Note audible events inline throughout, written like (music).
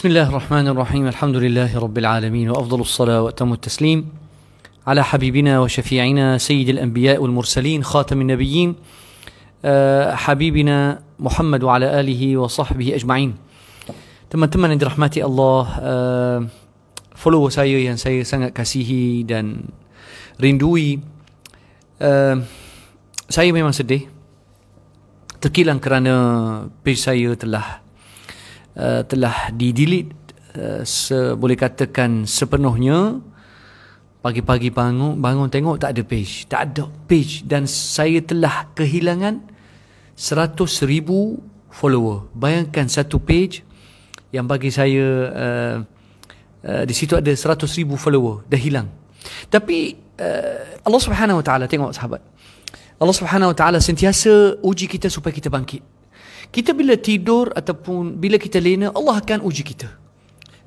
بسم الله الرحمن الرحيم الحمد لله رب العالمين وافضل الصلاه واتم التسليم على حبيبنا وشفيعنا سيد الانبياء والمرسلين خاتم النبيين حبيبنا محمد وعلى اله وصحبه اجمعين تم تم عند رحمات الله فلو follow ينسي سنة saya دان kasihi سايو rindui سدي eh, saya كرانا بيش سايو تلاح Eh, telah didilit, uh, eh, se, boleh katakan sepenuhnya pagi-pagi bangun bangun tengok tak ada page tak ada page dan saya telah kehilangan 100,000 follower bayangkan satu page yang bagi saya uh, uh, di situ ada 100,000 follower dah hilang tapi uh, Allah Subhanahu Wa Taala tengok sahabat Allah Subhanahu Wa Taala sentiasa uji kita supaya kita bangkit kita bila tidur ataupun bila kita lena, Allah akan uji kita.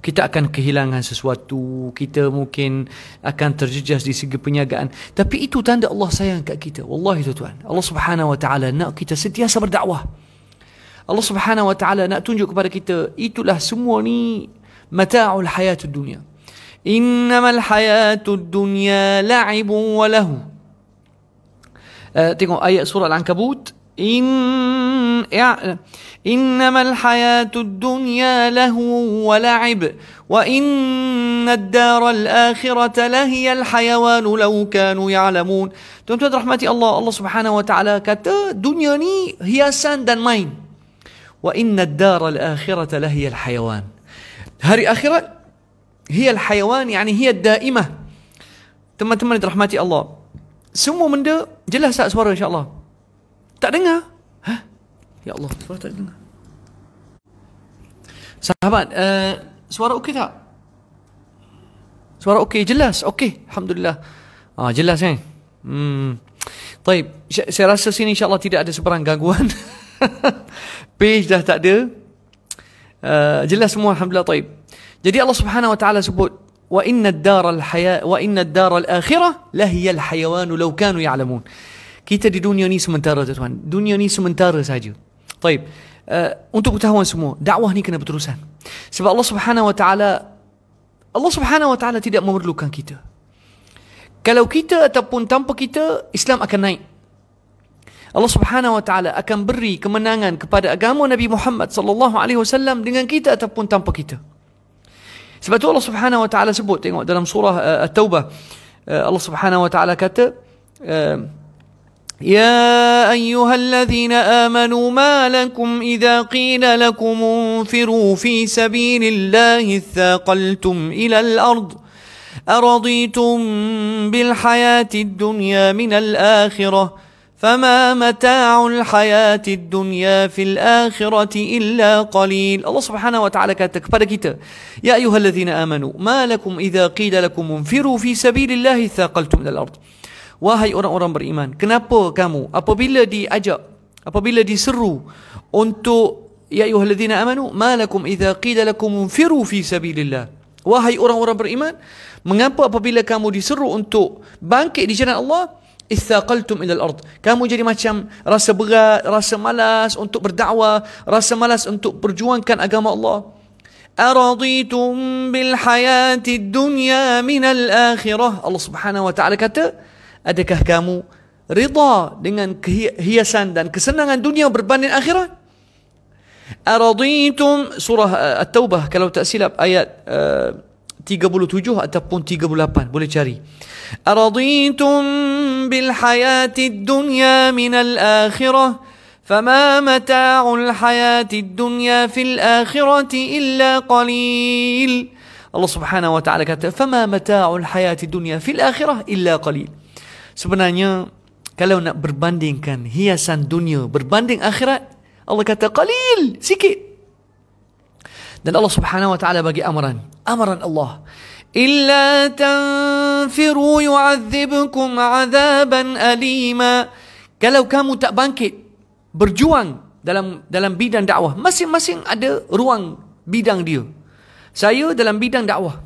Kita akan kehilangan sesuatu, kita mungkin akan terjejas di segi penyagaan. Tapi itu tanda Allah sayang kat kita. Wallahi tu Tuhan. Allah subhanahu wa ta'ala nak kita sentiasa berdakwah. Allah subhanahu wa ta'ala nak tunjuk kepada kita, itulah semua ni mata'ul hayatul dunia. Innamal hayatul dunia la'ibu walahu. Uh, eh, tengok ayat surah Al-Ankabut, إن إنما الحياة الدنيا له ولعب وإن الدار الآخرة لهي الحيوان لو كانوا يعلمون تمتد رحمة الله الله سبحانه وتعالى كتا دنيا هي ساند ماين وإن الدار الآخرة لهي الحيوان هاري آخرة هي الحيوان يعني هي الدائمة تم تمت رحمة الله سمو من ده جلها ساء إن شاء الله Tak dengar. Hah? Ya Allah, suara tak dengar. Sahabat, uh, suara okey tak? Suara okey, jelas. Okey, alhamdulillah. Ah, jelas kan? Hmm. Baik, saya rasa sini insya-Allah tidak ada sebarang gangguan. (laughs) Page dah tak ada. Uh, jelas semua alhamdulillah baik. Jadi Allah Subhanahu wa taala sebut wa inna ad-dara al-haya wa inna ad-dara al-akhirah lahiyal hayawan law kanu ya'lamun. Ya kita di dunia ni sementara tuan Dunia ni sementara saja. Baik. Uh, eh, untuk pengetahuan semua, dakwah ni kena berterusan. Sebab Allah Subhanahu Wa Taala Allah Subhanahu Wa Taala tidak memerlukan kita. Kalau kita ataupun tanpa kita, Islam akan naik. Allah Subhanahu Wa Taala akan beri kemenangan kepada agama Nabi Muhammad sallallahu alaihi wasallam dengan kita ataupun tanpa kita. Sebab tu Allah Subhanahu Wa Taala sebut tengok dalam surah uh, At-Taubah uh, Allah Subhanahu Wa Taala kata uh, يا أيها الذين آمنوا ما لكم إذا قيل لكم انفروا في سبيل الله اثاقلتم إلى الأرض أرضيتم بالحياة الدنيا من الآخرة فما متاع الحياة الدنيا في الآخرة إلا قليل الله سبحانه وتعالى كاتك كتاب يا أيها الذين آمنوا ما لكم إذا قيل لكم انفروا في سبيل الله ثاقلتم إلى الأرض Wahai orang-orang beriman, kenapa kamu apabila diajak, apabila diseru untuk ya ayyuhalladzina amanu malakum idza qila lakum firu fi sabilillah. Wahai orang-orang beriman, mengapa apabila kamu diseru untuk bangkit di jalan Allah, istaqaltum ila al-ard. Kamu jadi macam rasa berat, rasa malas untuk berdakwah, rasa malas untuk perjuangkan agama Allah. Araditum bil hayati dunya min al-akhirah. Allah Subhanahu wa taala kata, Adakah kamu rida dengan hiasan dan kesenangan dunia berbanding akhirat? Araditum surah At-Taubah kalau tak silap ayat uh, 37 ataupun 38 boleh cari. Araditum bil hayatid dunya min al-akhirah fama mata'ul hayatid dunya fil akhirati illa qalil Allah Subhanahu wa ta'ala kata fama mata'ul hayatid dunya fil akhirah illa qalil sebenarnya kalau nak berbandingkan hiasan dunia berbanding akhirat Allah kata qalil sikit dan Allah Subhanahu wa taala bagi amaran amaran Allah illa tanfiru yu'adzibkum 'adaban alima kalau kamu tak bangkit berjuang dalam dalam bidang dakwah masing-masing ada ruang bidang dia saya dalam bidang dakwah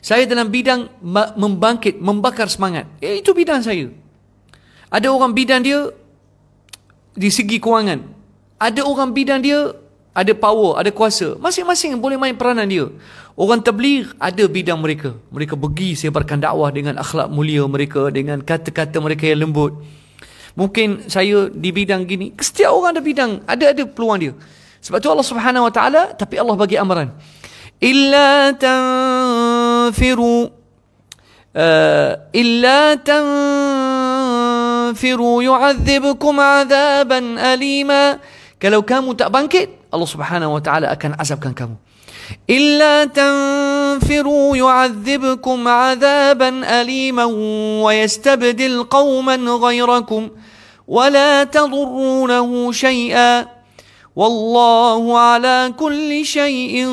saya dalam bidang membangkit, membakar semangat. Ya, itu bidang saya. Ada orang bidang dia di segi kewangan. Ada orang bidang dia ada power, ada kuasa. Masing-masing boleh main peranan dia. Orang tabligh ada bidang mereka. Mereka pergi sebarkan dakwah dengan akhlak mulia mereka, dengan kata-kata mereka yang lembut. Mungkin saya di bidang gini, setiap orang ada bidang, ada-ada peluang dia. Sebab tu Allah Subhanahu Wa Taala tapi Allah bagi amaran. إلا تنفروا آه، إلا تنفروا يعذبكم عذابا أليما كلو kamu tak الله سبحانه وتعالى wa عذاب كان كامو إلا تنفروا يعذبكم عذابا أليما ويستبدل قوما غيركم ولا تضرونه شيئا Wallahu ala kulli syai'in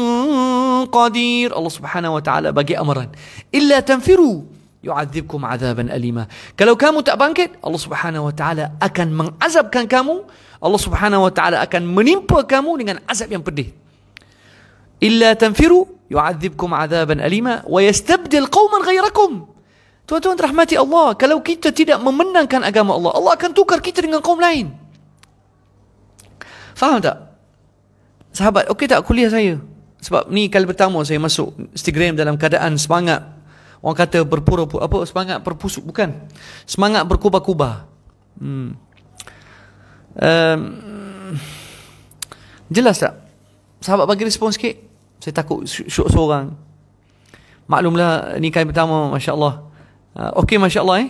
qadir. Allah Subhanahu wa taala bagi amaran. Illa tanfiru yu'adzibkum adzaban alima. Kalau kamu tak bangkit, Allah Subhanahu wa taala akan mengazabkan kamu. Allah Subhanahu wa taala akan menimpa kamu dengan azab yang pedih. Illa tanfiru yu'adzibkum adzaban alima wa yastabdil qauman ghairakum. Tuan-tuan rahmati Allah, kalau kita tidak memenangkan agama Allah, Allah akan tukar kita dengan kaum lain. Faham tak? Sahabat, okey tak kuliah saya? Sebab ni kali pertama saya masuk Instagram dalam keadaan semangat. Orang kata berpura pura apa semangat berpusuk bukan. Semangat berkubah-kubah. Hmm. Um, jelas tak? Sahabat bagi respon sikit. Saya takut syok seorang. Maklumlah ni kali pertama Masya Allah. Uh, ah, okey Masya Allah eh.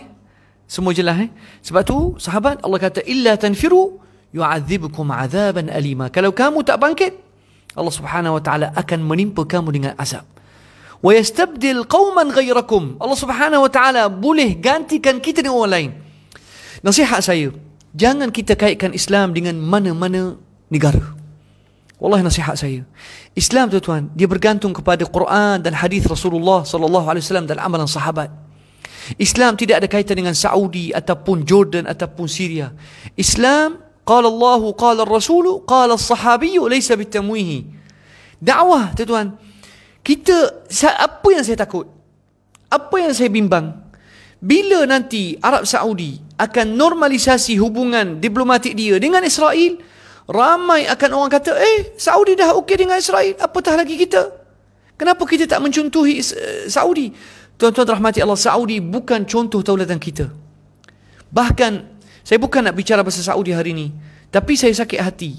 Semua jelas eh. Sebab tu sahabat Allah kata illa tanfiru yu'adzibukum azaban alima. Kalau kamu tak bangkit, Allah Subhanahu wa taala akan menimpa kamu dengan azab. Wa yastabdil qauman ghayrakum. Allah Subhanahu wa taala boleh gantikan kita dengan orang lain. Nasihat saya, jangan kita kaitkan Islam dengan mana-mana negara. Wallahi nasihat saya. Islam tuan-tuan, dia bergantung kepada Quran dan hadis Rasulullah sallallahu alaihi wasallam dan amalan sahabat. Islam tidak ada kaitan dengan Saudi ataupun Jordan ataupun Syria. Islam قال الله قال الرسول قال الصحابي ليس بالتمويه دعوه تتوان kita apa yang saya takut apa yang saya bimbang bila nanti Arab Saudi akan normalisasi hubungan diplomatik dia dengan Israel ramai akan orang kata eh Saudi dah okey dengan Israel apatah lagi kita kenapa kita tak mencontohi eh, Saudi tuan-tuan rahmati Allah Saudi bukan contoh tauladan kita bahkan saya bukan nak bicara bahasa Saudi hari ini, tapi saya sakit hati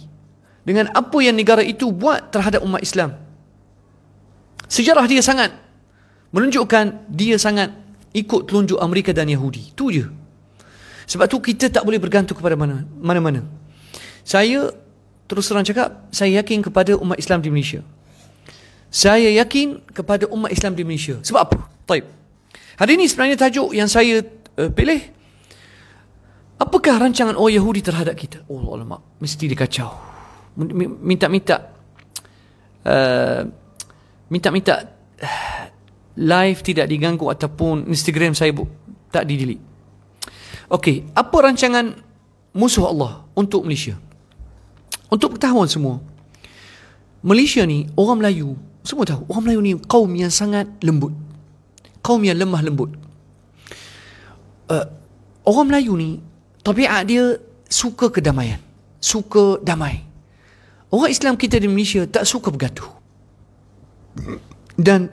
dengan apa yang negara itu buat terhadap umat Islam. Sejarah dia sangat menunjukkan dia sangat ikut telunjuk Amerika dan Yahudi. Tu je. Sebab tu kita tak boleh bergantung kepada mana, mana-mana. Saya terus terang cakap, saya yakin kepada umat Islam di Malaysia. Saya yakin kepada umat Islam di Malaysia. Sebab apa? Taib. Hari ini sebenarnya tajuk yang saya uh, pilih Apakah rancangan orang oh Yahudi terhadap kita? Oh, Allah mak. Mesti dia kacau. Minta-minta. Uh, minta-minta. (sighs) Live tidak diganggu ataupun Instagram saya bu, tak di-delete. Okey, apa rancangan musuh Allah untuk Malaysia? Untuk ketahuan semua, Malaysia ni orang Melayu, semua tahu, orang Melayu ni kaum yang sangat lembut. Kaum yang lemah lembut. Uh, orang Melayu ni tapi ah, dia suka kedamaian. Suka damai. Orang Islam kita di Malaysia tak suka bergaduh. Dan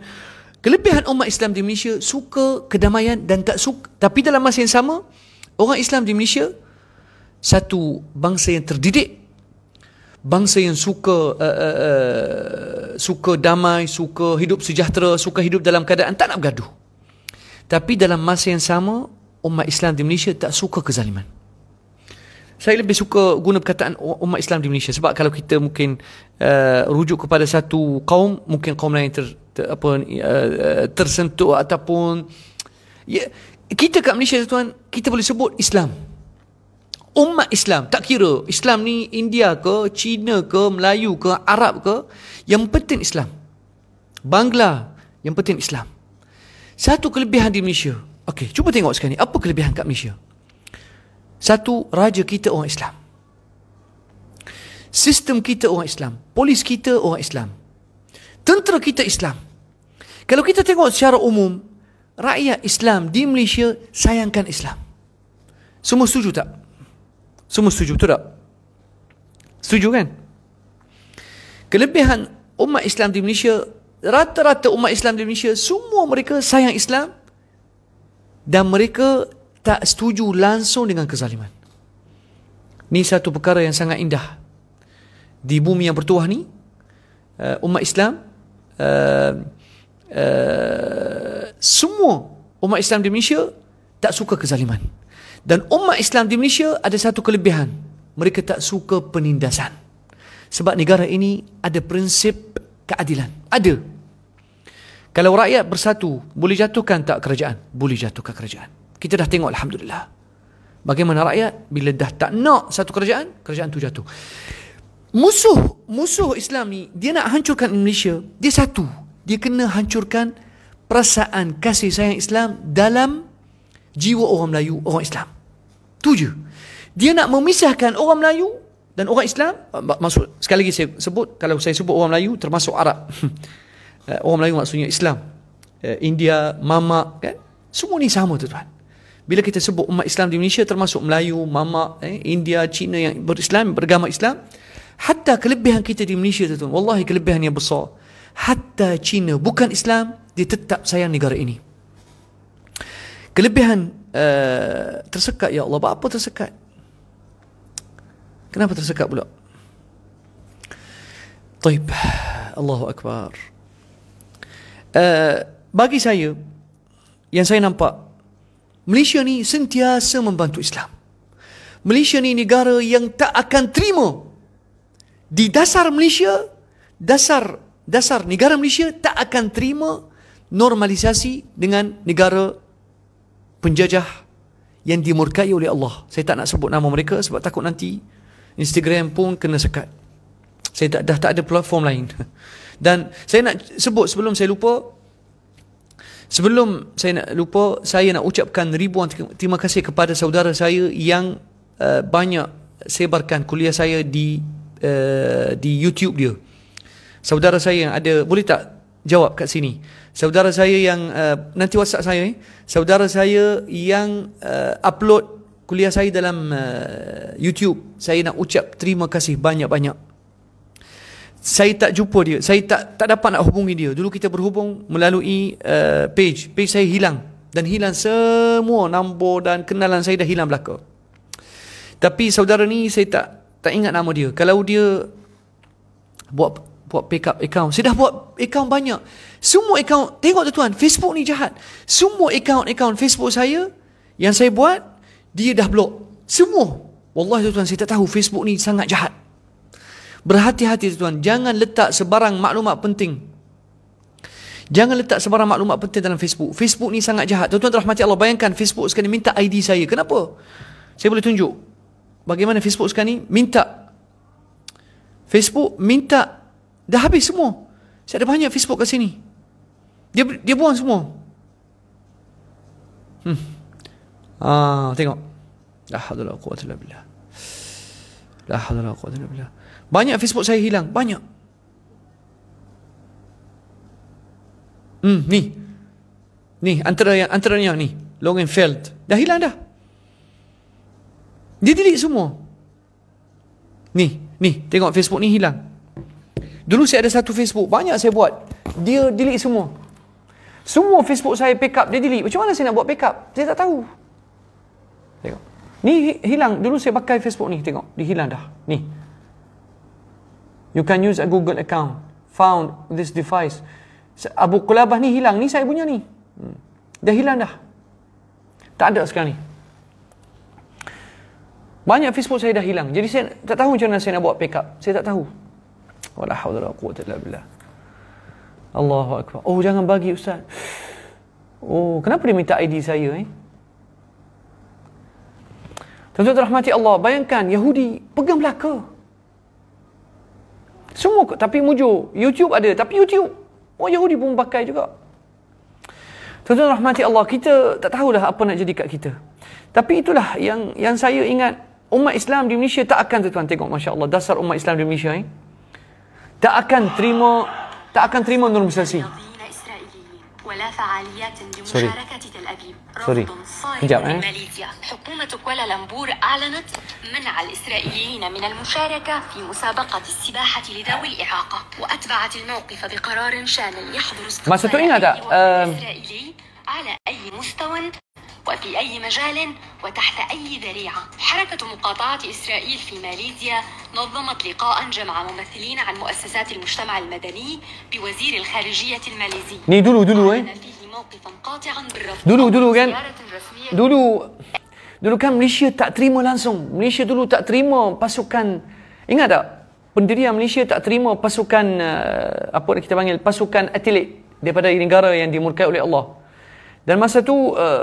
kelebihan umat Islam di Malaysia suka kedamaian dan tak suka. Tapi dalam masa yang sama, orang Islam di Malaysia satu bangsa yang terdidik, bangsa yang suka uh, uh, uh, suka damai, suka hidup sejahtera, suka hidup dalam keadaan tak nak bergaduh. Tapi dalam masa yang sama, umat Islam di Malaysia tak suka kezaliman saya lebih suka guna perkataan umat Islam di Malaysia sebab kalau kita mungkin uh, rujuk kepada satu kaum mungkin kaum lain ter, ter apa uh, uh, tersentuh ataupun ya kita kat Malaysia tuan kita boleh sebut Islam umat Islam tak kira Islam ni India ke Cina ke Melayu ke Arab ke yang penting Islam Bangla yang penting Islam satu kelebihan di Malaysia okey cuba tengok sekarang ni apa kelebihan kat Malaysia satu raja kita orang Islam sistem kita orang Islam polis kita orang Islam tentera kita Islam kalau kita tengok secara umum rakyat Islam di Malaysia sayangkan Islam semua setuju tak semua setuju betul tak setuju kan kelebihan umat Islam di Malaysia rata-rata umat Islam di Malaysia semua mereka sayang Islam dan mereka tak setuju langsung dengan kezaliman. Ini satu perkara yang sangat indah. Di bumi yang bertuah ni, eh, umat Islam, uh, uh, semua umat Islam di Malaysia tak suka kezaliman. Dan umat Islam di Malaysia ada satu kelebihan. Mereka tak suka penindasan. Sebab negara ini ada prinsip keadilan. Ada. Kalau rakyat bersatu, boleh jatuhkan tak kerajaan? Boleh jatuhkan kerajaan. Kita dah tengok Alhamdulillah Bagaimana rakyat Bila dah tak nak satu kerajaan Kerajaan tu jatuh Musuh Musuh Islam ni Dia nak hancurkan Malaysia Dia satu Dia kena hancurkan Perasaan kasih sayang Islam Dalam Jiwa orang Melayu Orang Islam Tu je Dia nak memisahkan orang Melayu Dan orang Islam Maksud Sekali lagi saya sebut Kalau saya sebut orang Melayu Termasuk Arab (laughs) eh, Orang Melayu maksudnya Islam eh, India Mamak kan semua ni sama tu tuan bila kita sebut umat Islam di Malaysia termasuk Melayu, Mama, eh, India, Cina yang berislam, beragama Islam, hatta kelebihan kita di Malaysia tu, wallahi kelebihan yang besar. Hatta Cina bukan Islam, dia tetap sayang negara ini. Kelebihan uh, tersekat ya Allah, apa tersekat? Kenapa tersekat pula? Taib, Allahu Akbar. Uh, bagi saya, yang saya nampak Malaysia ni sentiasa membantu Islam. Malaysia ni negara yang tak akan terima di dasar Malaysia, dasar dasar negara Malaysia tak akan terima normalisasi dengan negara penjajah yang dimurkai oleh Allah. Saya tak nak sebut nama mereka sebab takut nanti Instagram pun kena sekat. Saya tak, dah tak ada platform lain. (laughs) Dan saya nak sebut sebelum saya lupa, Sebelum saya nak lupa, saya nak ucapkan ribuan terima kasih kepada saudara saya yang uh, banyak sebarkan kuliah saya di uh, di YouTube dia. Saudara saya yang ada, boleh tak jawab kat sini? Saudara saya yang uh, nanti WhatsApp saya eh. Saudara saya yang uh, upload kuliah saya dalam uh, YouTube. Saya nak ucap terima kasih banyak-banyak saya tak jumpa dia saya tak tak dapat nak hubungi dia dulu kita berhubung melalui uh, page page saya hilang dan hilang semua nombor dan kenalan saya dah hilang belaka tapi saudara ni saya tak tak ingat nama dia kalau dia buat buat pick up account saya dah buat account banyak semua account tengok tu tuan Facebook ni jahat semua account account Facebook saya yang saya buat dia dah block semua wallahi tuan saya tak tahu Facebook ni sangat jahat Berhati-hati tuan, jangan letak sebarang maklumat penting. Jangan letak sebarang maklumat penting dalam Facebook. Facebook ni sangat jahat. Tuan-tuan terahmati Allah, bayangkan Facebook sekarang minta ID saya. Kenapa? Saya boleh tunjuk. Bagaimana Facebook sekarang ni minta. Facebook minta. Dah habis semua. Saya ada banyak Facebook kat sini. Dia dia buang semua. Hmm. Ah, tengok. La hawla billah. La hawla billah. Banyak Facebook saya hilang Banyak Hmm, ni Ni, antara yang, antara yang ni Long and felt Dah hilang dah Dia delete semua Ni, ni Tengok Facebook ni hilang Dulu saya ada satu Facebook Banyak saya buat Dia delete semua Semua Facebook saya pick up Dia delete Macam mana saya nak buat pick up Saya tak tahu Tengok Ni hilang Dulu saya pakai Facebook ni Tengok, dia hilang dah Ni You can use a Google account. Found this device. Abu Kulabah ni hilang. Ni saya punya ni. Hmm. Dah hilang dah. Tak ada sekarang ni. Banyak Facebook saya dah hilang. Jadi saya tak tahu macam mana saya nak buat pick up. Saya tak tahu. Wala hawla wala billah. Allahu akbar. Oh jangan bagi ustaz. Oh, kenapa dia minta ID saya eh? Tuan-tuan rahmati Allah, bayangkan Yahudi pegang belaka. Semua tapi mujur. YouTube ada tapi YouTube. Oh Yahudi pun pakai juga. Tuan-tuan rahmati Allah, kita tak tahulah apa nak jadi kat kita. Tapi itulah yang yang saya ingat umat Islam di Malaysia tak akan tuan tengok Masya Allah dasar umat Islam di Malaysia eh? tak akan terima tak akan terima normalisasi sorry سوري جمع ماليزيا حكومة كوالالمبور أعلنت منع الإسرائيليين من المشاركة في مسابقة السباحة لذوي الإعاقة وأتبعت الموقف بقرار شامل يحظر ستؤين هذا إسرائيلي على أي مستوى وفي أي مجال وتحت أي ذريعة حركة مقاطعة إسرائيل في ماليزيا نظمت لقاء جمع ممثلين عن مؤسسات المجتمع المدني بوزير الخارجية الماليزي نيدولو دولو وين؟ Dulu, dulu kan, dulu, dulu kan Malaysia tak terima langsung Malaysia dulu tak terima pasukan ingat tak pendirian Malaysia tak terima pasukan uh, apa kita panggil pasukan atlet daripada negara yang dimurkai oleh Allah dan masa tu uh, eh,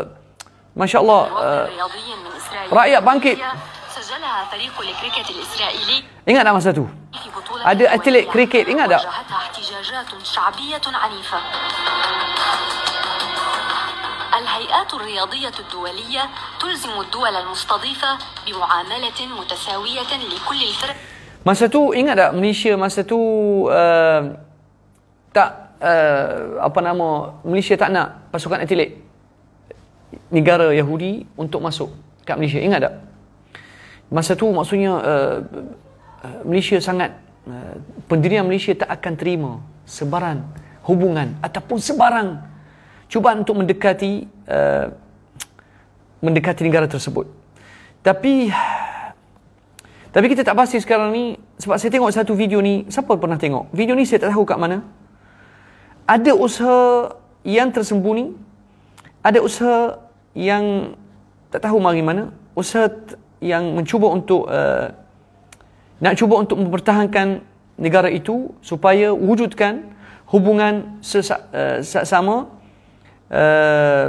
Masya Allah uh, eh, rakyat bangkit ingat tak masa tu lah ada atlet kriket ingat tak الهيئات الرياضية الدولية تلزم الدول المستضيفة بمعاملة متساوية لكل الفرق masa tu ingat tak Malaysia masa tu uh, tak uh, apa nama Malaysia tak nak pasukan atlet negara Yahudi untuk masuk kat Malaysia ingat tak masa tu maksudnya uh, uh Malaysia sangat uh, pendirian Malaysia tak akan terima sebarang hubungan ataupun sebarang cuba untuk mendekati uh, mendekati negara tersebut. Tapi tapi kita tak pasti sekarang ni sebab saya tengok satu video ni, siapa pernah tengok? Video ni saya tak tahu kat mana. Ada usaha yang tersembunyi, ada usaha yang tak tahu mari mana, usaha yang mencuba untuk uh, nak cuba untuk mempertahankan negara itu supaya wujudkan hubungan sesa- uh, eh, sesama Eh,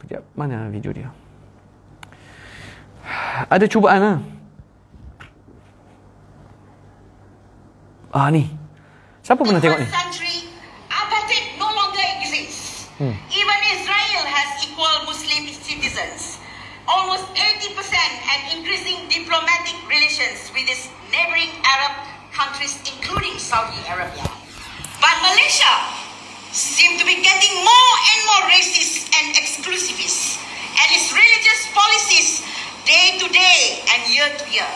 sekejap, mana video dia? Ada cubaan lah. Ah ni. Siapa pernah tengok ni? Hmm. Even Israel has equal Muslim citizens. Almost 80% and increasing diplomatic relations with its neighboring Arab countries including Saudi Arabia. But Malaysia seem to be getting more and more racist and exclusivist and its religious policies day to day and year to year.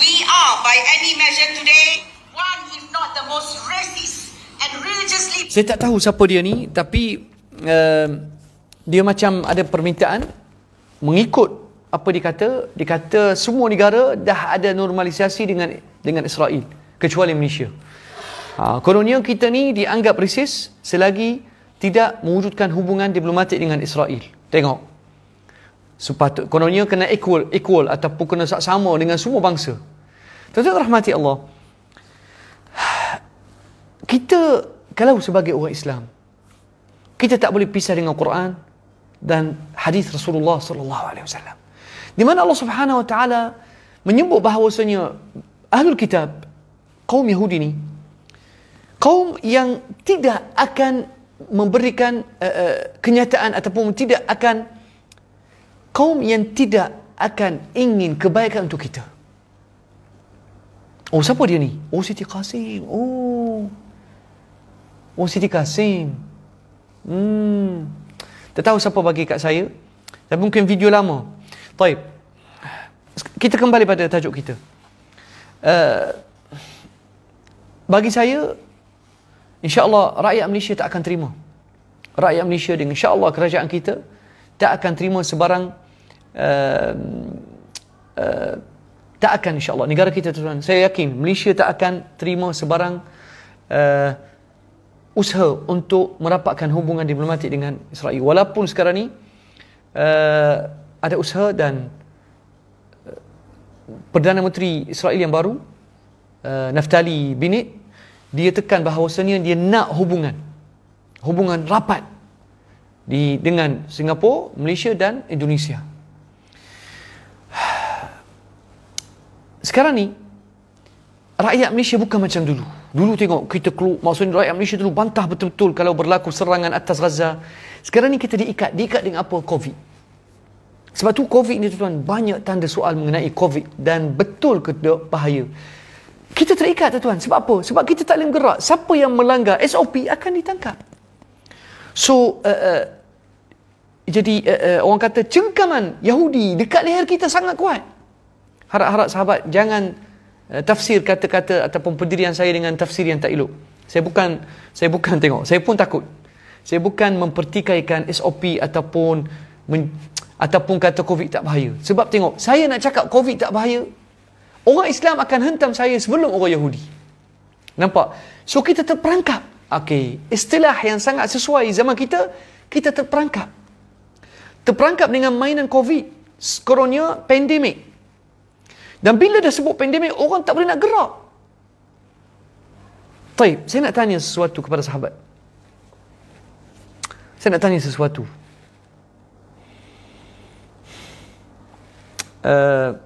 We are by any measure today one if not the most racist and religiously Saya tak tahu siapa dia ni tapi uh, dia macam ada permintaan mengikut apa dikata dikata semua negara dah ada normalisasi dengan dengan Israel kecuali Malaysia Ha, kononnya kita ni dianggap resis selagi tidak mewujudkan hubungan diplomatik dengan Israel. Tengok. Sepatut kononnya kena equal equal ataupun kena sama dengan semua bangsa. Tuan-tuan rahmati Allah. Kita kalau sebagai orang Islam kita tak boleh pisah dengan Quran dan hadis Rasulullah sallallahu alaihi wasallam. Di mana Allah Subhanahu wa taala menyebut bahawasanya ahlul kitab kaum Yahudi ni kaum yang tidak akan memberikan uh, kenyataan ataupun tidak akan kaum yang tidak akan ingin kebaikan untuk kita. Oh siapa dia ni? Oh Siti Qasim. Oh. Oh Siti Qasim. Hmm. Tak tahu siapa bagi kat saya. Tapi mungkin video lama. Baik. Kita kembali pada tajuk kita. Uh, bagi saya InsyaAllah rakyat Malaysia tak akan terima. Rakyat Malaysia dengan insyaAllah kerajaan kita tak akan terima sebarang uh, uh, tak akan insyaAllah negara kita tuan. Saya yakin Malaysia tak akan terima sebarang uh, usaha untuk merapatkan hubungan diplomatik dengan Israel. Walaupun sekarang ni uh, ada usaha dan Perdana Menteri Israel yang baru uh, Naftali Bennett dia tekan bahawasanya dia nak hubungan hubungan rapat di dengan Singapura, Malaysia dan Indonesia. (sighs) Sekarang ni rakyat Malaysia bukan macam dulu. Dulu tengok kita klu maksudnya rakyat Malaysia dulu bantah betul-betul kalau berlaku serangan atas Gaza. Sekarang ni kita diikat, diikat dengan apa? Covid. Sebab tu Covid ni tuan banyak tanda soal mengenai Covid dan betul ke bahaya. Kita terikat lah tuan. Sebab apa? Sebab kita tak boleh bergerak. Siapa yang melanggar SOP akan ditangkap. So, uh, uh, jadi uh, uh, orang kata cengkaman Yahudi dekat leher kita sangat kuat. Harap-harap sahabat jangan uh, tafsir kata-kata ataupun pendirian saya dengan tafsir yang tak elok. Saya bukan saya bukan (laughs) tengok. Saya pun takut. Saya bukan mempertikaikan SOP ataupun men, ataupun kata COVID tak bahaya. Sebab tengok, saya nak cakap COVID tak bahaya, Orang Islam akan hentam saya sebelum orang Yahudi. Nampak? So kita terperangkap. Okey, istilah yang sangat sesuai zaman kita, kita terperangkap. Terperangkap dengan mainan COVID, corona, pandemik. Dan bila dah sebut pandemik, orang tak boleh nak gerak. Taib, saya nak tanya sesuatu kepada sahabat. Saya nak tanya sesuatu. Uh,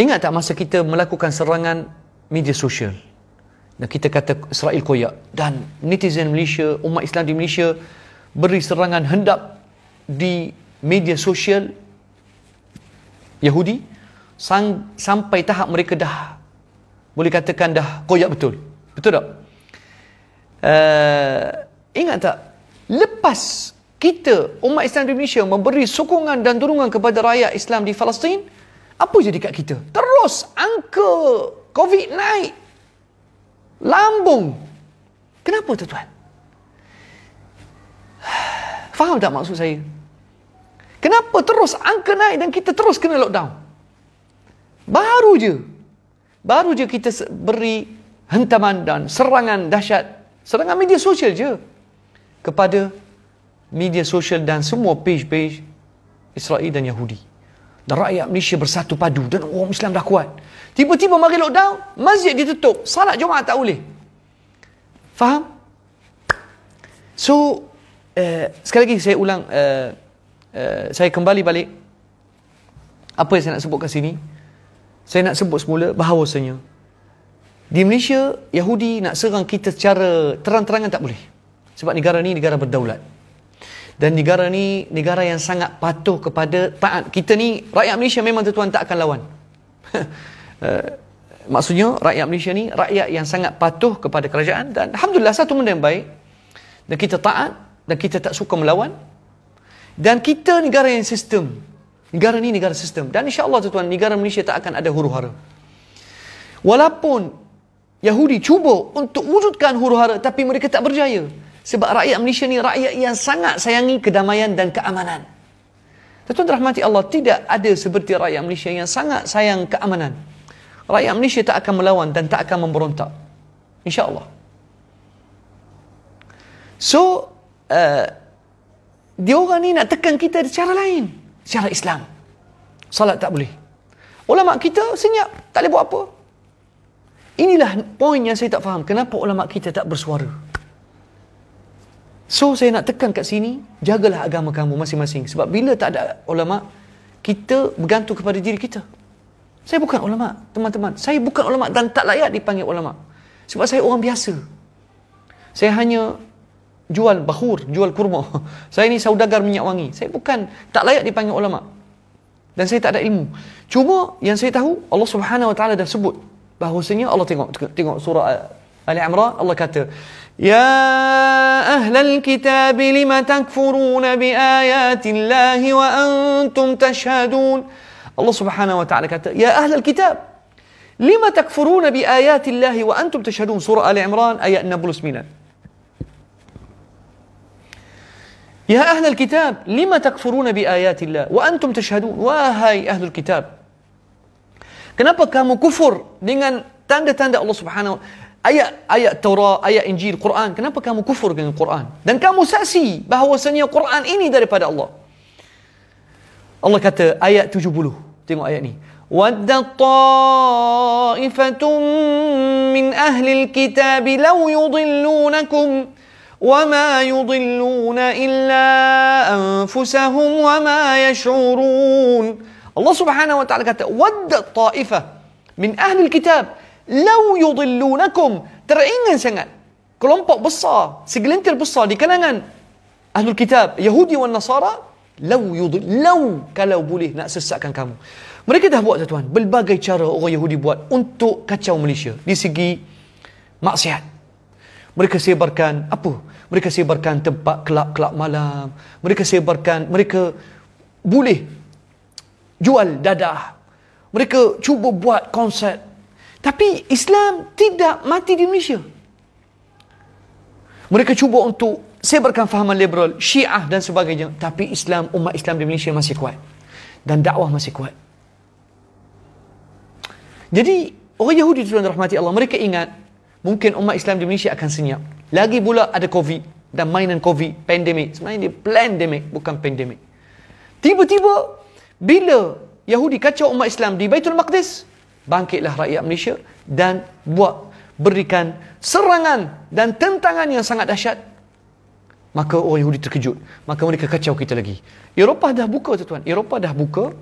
Ingat tak masa kita melakukan serangan media sosial? Dan kita kata Israel koyak. Dan netizen Malaysia, umat Islam di Malaysia beri serangan hendap di media sosial Yahudi sang, sampai tahap mereka dah boleh katakan dah koyak betul. Betul tak? Uh, ingat tak? Lepas kita, umat Islam di Malaysia memberi sokongan dan dorongan kepada rakyat Islam di Palestin, apa jadi kat kita? Terus angka COVID naik. Lambung. Kenapa tu tuan? (sighs) Faham tak maksud saya? Kenapa terus angka naik dan kita terus kena lockdown? Baru je. Baru je kita beri hentaman dan serangan dahsyat. Serangan media sosial je. Kepada media sosial dan semua page-page Israel dan Yahudi. Dan rakyat Malaysia bersatu padu dan orang Islam dah kuat. Tiba-tiba mari lockdown, masjid ditutup. Salat Jumaat tak boleh. Faham? So, uh, sekali lagi saya ulang. Uh, uh, saya kembali balik. Apa yang saya nak sebut kat sini? Saya nak sebut semula bahawasanya. Di Malaysia, Yahudi nak serang kita secara terang-terangan tak boleh. Sebab negara ni negara berdaulat dan negara ni negara yang sangat patuh kepada taat kita ni rakyat Malaysia memang tuan tak akan lawan uh, (laughs) maksudnya rakyat Malaysia ni rakyat yang sangat patuh kepada kerajaan dan Alhamdulillah satu benda yang baik dan kita taat dan kita tak suka melawan dan kita negara yang sistem negara ni negara sistem dan insyaAllah tuan negara Malaysia tak akan ada huru hara walaupun Yahudi cuba untuk wujudkan huru hara tapi mereka tak berjaya sebab rakyat Malaysia ni rakyat yang sangat sayangi kedamaian dan keamanan. Tuan-tuan rahmati Allah, tidak ada seperti rakyat Malaysia yang sangat sayang keamanan. Rakyat Malaysia tak akan melawan dan tak akan memberontak. insya Allah. So, uh, dia orang ni nak tekan kita cara lain. Cara Islam. Salat tak boleh. Ulama kita senyap, tak boleh buat apa. Inilah poin yang saya tak faham. Kenapa ulama kita tak bersuara? So saya nak tekan kat sini, jagalah agama kamu masing-masing. Sebab bila tak ada ulama, kita bergantung kepada diri kita. Saya bukan ulama, teman-teman. Saya bukan ulama dan tak layak dipanggil ulama. Sebab saya orang biasa. Saya hanya jual bahur, jual kurma. (laughs) Saya ni saudagar minyak wangi. Saya bukan tak layak dipanggil ulama. Dan saya tak ada ilmu. Cuma yang saya tahu Allah Subhanahu Wa Taala dah sebut bahawasanya Allah tengok tengok surah eh, Al Imran Allah kata يا أهل الكتاب لم تكفرون بآيات الله وأنتم تشهدون الله سبحانه وتعالى يا أهل الكتاب لم تكفرون بآيات الله وأنتم تشهدون سورة آل عمران آية نابلس ميلان يا أهل الكتاب لم تكفرون بآيات الله وأنتم تشهدون وهاي أهل الكتاب كنبقى kamu كفر dengan tanda-tanda Allah Subhanahu ayat ayat Taurat, ayat Injil, Quran, kenapa kamu kufur dengan Quran? Dan kamu saksi bahawasanya Quran ini daripada Allah. Allah kata ayat 70. Tengok ayat ni. وَدَّ طَائِفَةٌ مِّنْ أَهْلِ الْكِتَابِ لَوْ يُضِلُّونَكُمْ وَمَا يُضِلُّونَ إِلَّا أَنفُسَهُمْ وَمَا يَشْعُرُونَ Allah subhanahu wa ta'ala kata وَدَّ طَائِفَةٌ مِّنْ أَهْلِ الْكِتَابِ Lau yudillunakum. Teringin sangat. Kelompok besar, segelintir besar di kalangan Ahlul Kitab, Yahudi dan Nasara. Lau yudil, lau kalau boleh nak sesatkan kamu. Mereka dah buat tuan-tuan. Berbagai cara orang Yahudi buat untuk kacau Malaysia. Di segi maksiat. Mereka sebarkan apa? Mereka sebarkan tempat kelab-kelab malam. Mereka sebarkan, mereka boleh jual dadah. Mereka cuba buat konsep tapi Islam tidak mati di Malaysia. Mereka cuba untuk sebarkan fahaman liberal, syiah dan sebagainya. Tapi Islam, umat Islam di Malaysia masih kuat. Dan dakwah masih kuat. Jadi, orang Yahudi tuan rahmati Allah, mereka ingat mungkin umat Islam di Malaysia akan senyap. Lagi pula ada COVID dan mainan COVID, pandemik. Sebenarnya dia pandemik, bukan pandemik. Tiba-tiba, bila Yahudi kacau umat Islam di Baitul Maqdis, bangkitlah rakyat Malaysia dan buat berikan serangan dan tentangan yang sangat dahsyat maka orang Yahudi terkejut maka mereka kacau kita lagi Eropah dah buka tuan-tuan Eropah dah buka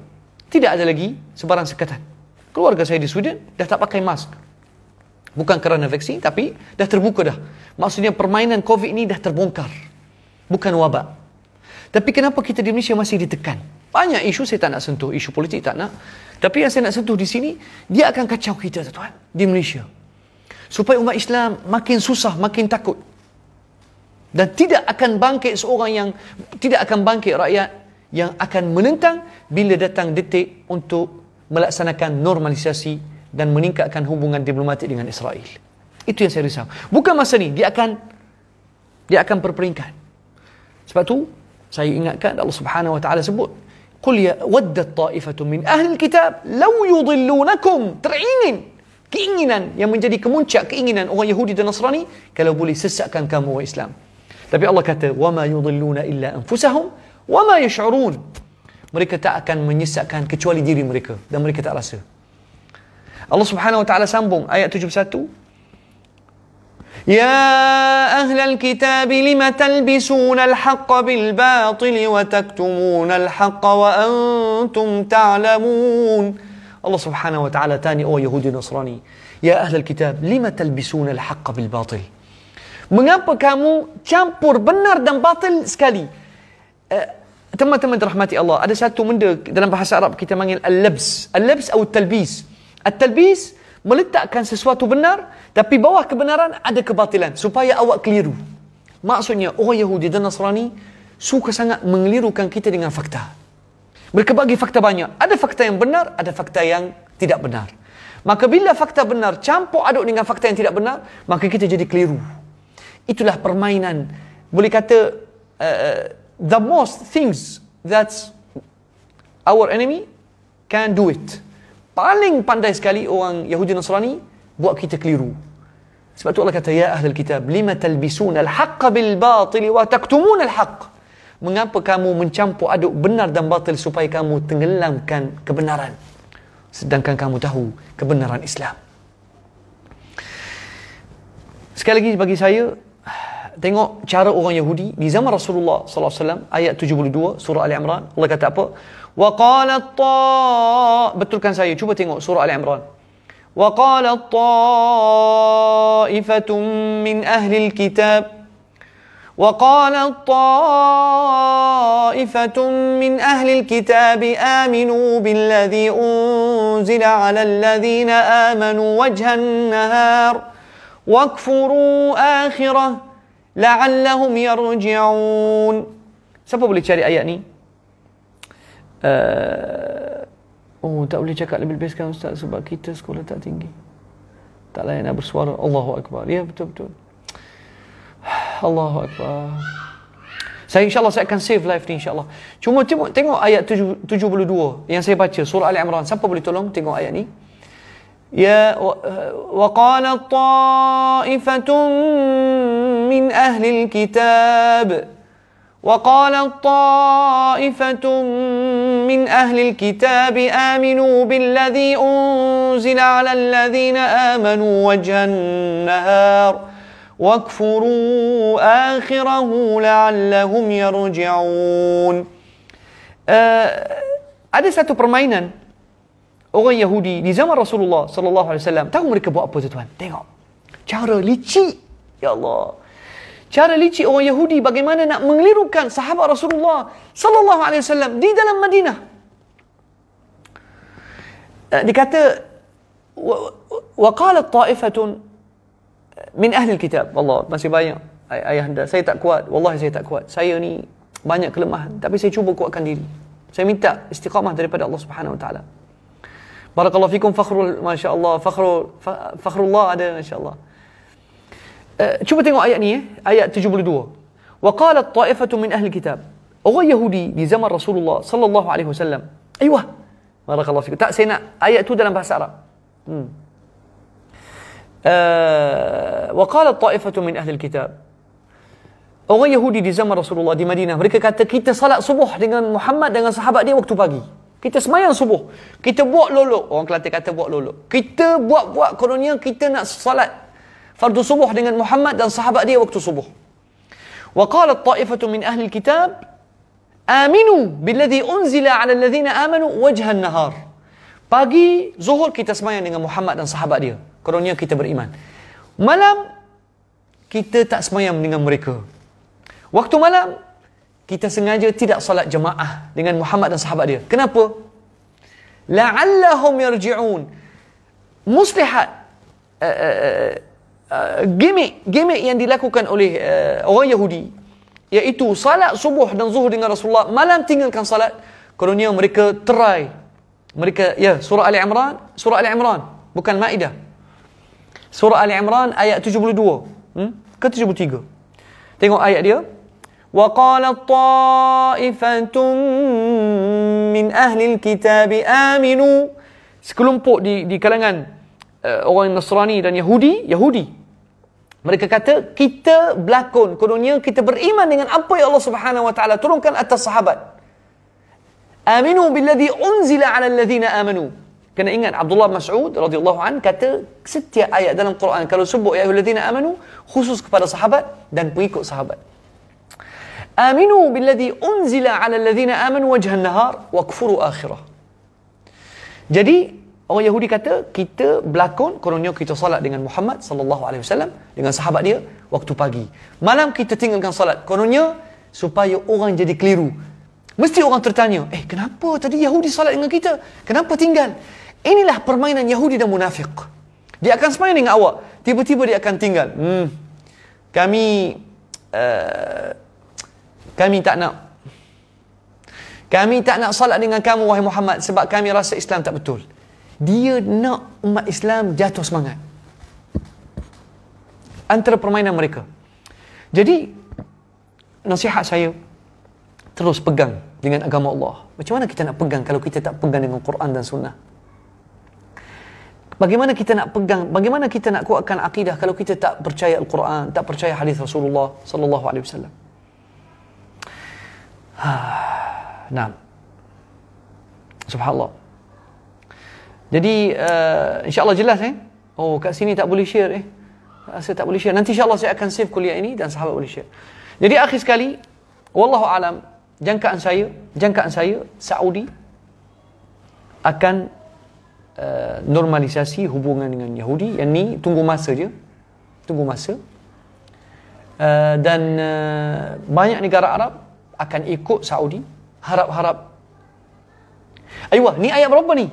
tidak ada lagi sebarang sekatan keluarga saya di Sweden dah tak pakai mask bukan kerana vaksin tapi dah terbuka dah maksudnya permainan covid ni dah terbongkar bukan wabak tapi kenapa kita di Malaysia masih ditekan banyak isu saya tak nak sentuh isu politik tak nak tapi yang saya nak sentuh di sini, dia akan kacau kita tuan di Malaysia. Supaya umat Islam makin susah, makin takut. Dan tidak akan bangkit seorang yang tidak akan bangkit rakyat yang akan menentang bila datang detik untuk melaksanakan normalisasi dan meningkatkan hubungan diplomatik dengan Israel. Itu yang saya risau. Bukan masa ni dia akan dia akan berperingkat. Sebab tu saya ingatkan Allah Subhanahu Wa Taala sebut قل يا ود الطائفة من أهل الكتاب لو يضلونكم ترعينين keinginan yang menjadi kemuncak keinginan orang Yahudi dan Nasrani kalau boleh sesakkan kamu orang Islam. Tapi Allah kata wama yudilluna illa anfusahum wama yash'urun. Mereka tak akan menyesatkan kecuali diri mereka dan mereka tak rasa. Allah Subhanahu wa taala sambung ayat 71 يا أهل الكتاب لم تلبسون الحق بالباطل وتكتمون الحق وأنتم تعلمون الله سبحانه وتعالى تاني أو يهودي نصراني يا أهل الكتاب لم تلبسون الحق بالباطل Mengapa kamu campur benar dan batil sekali? Teman-teman dirahmati Allah, ada satu benda dalam bahasa Arab kita panggil al-labs. Al-labs atau al-talbis. Al-talbis meletakkan sesuatu benar tapi bawah kebenaran ada kebatilan supaya awak keliru. Maksudnya orang Yahudi dan Nasrani suka sangat mengelirukan kita dengan fakta. Mereka bagi fakta banyak. Ada fakta yang benar, ada fakta yang tidak benar. Maka bila fakta benar campur aduk dengan fakta yang tidak benar, maka kita jadi keliru. Itulah permainan. Boleh kata uh, the most things that our enemy can do it paling pandai sekali orang Yahudi Nasrani buat kita keliru. Sebab tu Allah kata ya ahli kitab lima talbisun al-haqqa bil batil wa taktumun al-haq. Mengapa kamu mencampur aduk benar dan batil supaya kamu tenggelamkan kebenaran? Sedangkan kamu tahu kebenaran Islam. Sekali lagi bagi saya tengok cara orang Yahudi di zaman Rasulullah sallallahu alaihi wasallam ayat 72 surah al Imran Allah kata apa? وقال الطاء كان سايو شو tengok سورة آل عمران وقال الطائفة من أهل الكتاب وقال الطائفة من أهل الكتاب آمنوا بالذي أنزل على الذين آمنوا وجه النهار واكفروا آخره لعلهم يرجعون سبب لتشاري آياني uh, oh tak boleh cakap lebih lebih sekarang ustaz sebab kita sekolah tak tinggi tak layak nak bersuara Allahu Akbar ya betul betul (sighs) Allahu Akbar saya insyaAllah saya akan save life ni insyaAllah cuma tengok, tengok ayat 72 yang saya baca surah Ali Imran siapa boleh tolong tengok ayat ni يا وقال طائفة من أهل الكتاب وقال طائفة من أهل الكتاب آمنوا بالذي أنزل على الذين آمنوا وجه النهار واكفروا آخره لعلهم yarji'un. Uh, ada satu permainan orang Yahudi di zaman Rasulullah sallallahu alaihi wasallam. Tahu mereka buat apa tu tuan? Tengok. Cara licik. Ya Allah. cara licik orang Yahudi bagaimana nak mengelirukan sahabat Rasulullah sallallahu alaihi wasallam di dalam Madinah. Eh, dikata wa qalat ta'ifatun min ahli kitab. Allah masih banyak Ay- ayah anda. Saya tak kuat. Wallahi saya tak kuat. Saya ni banyak kelemahan tapi saya cuba kuatkan diri. Saya minta istiqamah daripada Allah Subhanahu wa taala. Barakallahu fikum fakhrul masya-Allah fakhrul fakhrullah ada masya-Allah. Eh, cuba tengok ayat ni eh. ayat 72 wa qalat ta'ifatu min ahli kitab orang yahudi di zaman rasulullah sallallahu alaihi wasallam aywah barakallahu fik tak saya nak ayat tu dalam bahasa arab hmm eh, wa qalat ta'ifatu min ahli kitab orang yahudi di zaman rasulullah di madinah mereka kata kita salat subuh dengan muhammad dengan sahabat dia waktu pagi kita semayang subuh. Kita buat lolok. Orang Kelantan kata buat lolok. Kita buat-buat kononnya kita nak salat fardu subuh dengan Muhammad dan sahabat dia waktu subuh. Wa qalat ta'ifatu min ahli kitab aminu billadhi unzila 'ala alladhina amanu wajhan nahar. Pagi zuhur kita semayang dengan Muhammad dan sahabat dia. Kerana kita beriman. Malam kita tak semayang dengan mereka. Waktu malam kita sengaja tidak solat jemaah dengan Muhammad dan sahabat dia. Kenapa? La'allahum yarji'un. Muslihat uh, uh, uh, gimmick-gimmick eh, uh, yang dilakukan oleh uh, orang Yahudi iaitu salat subuh dan zuhur dengan Rasulullah malam tinggalkan salat kononnya mereka try mereka ya yeah, surah Ali Imran surah Ali Imran bukan Maidah surah Ali Imran ayat 72 hmm? ke 73 tengok ayat dia وقال الطائفة من أهل الكتاب آمنوا سكلم بو di دي كلمان eh, orang Nasrani dan Yahudi, Yahudi. Mereka kata kita berlakon kononnya kita beriman dengan apa yang Allah Subhanahu wa taala turunkan atas sahabat. Aminu billadhi unzila 'ala alladhina amanu. Kena ingat Abdullah Mas'ud radhiyallahu an kata setiap ayat dalam Quran kalau sebut ya alladhina amanu khusus kepada sahabat dan pengikut sahabat. Aminu billadhi unzila 'ala alladhina amanu wajhan nahar wa kfuru akhirah. Jadi Orang Yahudi kata kita berlakon kononnya kita salat dengan Muhammad sallallahu alaihi wasallam dengan sahabat dia waktu pagi. Malam kita tinggalkan salat kononnya supaya orang jadi keliru. Mesti orang tertanya, "Eh, kenapa tadi Yahudi salat dengan kita? Kenapa tinggal?" Inilah permainan Yahudi dan munafik. Dia akan semain dengan awak, tiba-tiba dia akan tinggal. Hmm. Kami uh, kami tak nak kami tak nak salat dengan kamu wahai Muhammad sebab kami rasa Islam tak betul dia nak umat Islam jatuh semangat antara permainan mereka jadi nasihat saya terus pegang dengan agama Allah macam mana kita nak pegang kalau kita tak pegang dengan Quran dan Sunnah Bagaimana kita nak pegang? Bagaimana kita nak kuatkan akidah kalau kita tak percaya Al-Quran, tak percaya hadis Rasulullah sallallahu alaihi wasallam? Ah, nah. Subhanallah. Jadi uh, insyaAllah jelas eh. Oh kat sini tak boleh share eh. Saya tak boleh share. Nanti insyaAllah saya akan save kuliah ini dan sahabat boleh share. Jadi akhir sekali, Wallahu alam, jangkaan saya, jangkaan saya Saudi akan uh, normalisasi hubungan dengan Yahudi. Yang ni tunggu masa je. Tunggu masa. Uh, dan uh, banyak negara Arab akan ikut Saudi. Harap-harap. Ayuh, ni ayat berapa ni?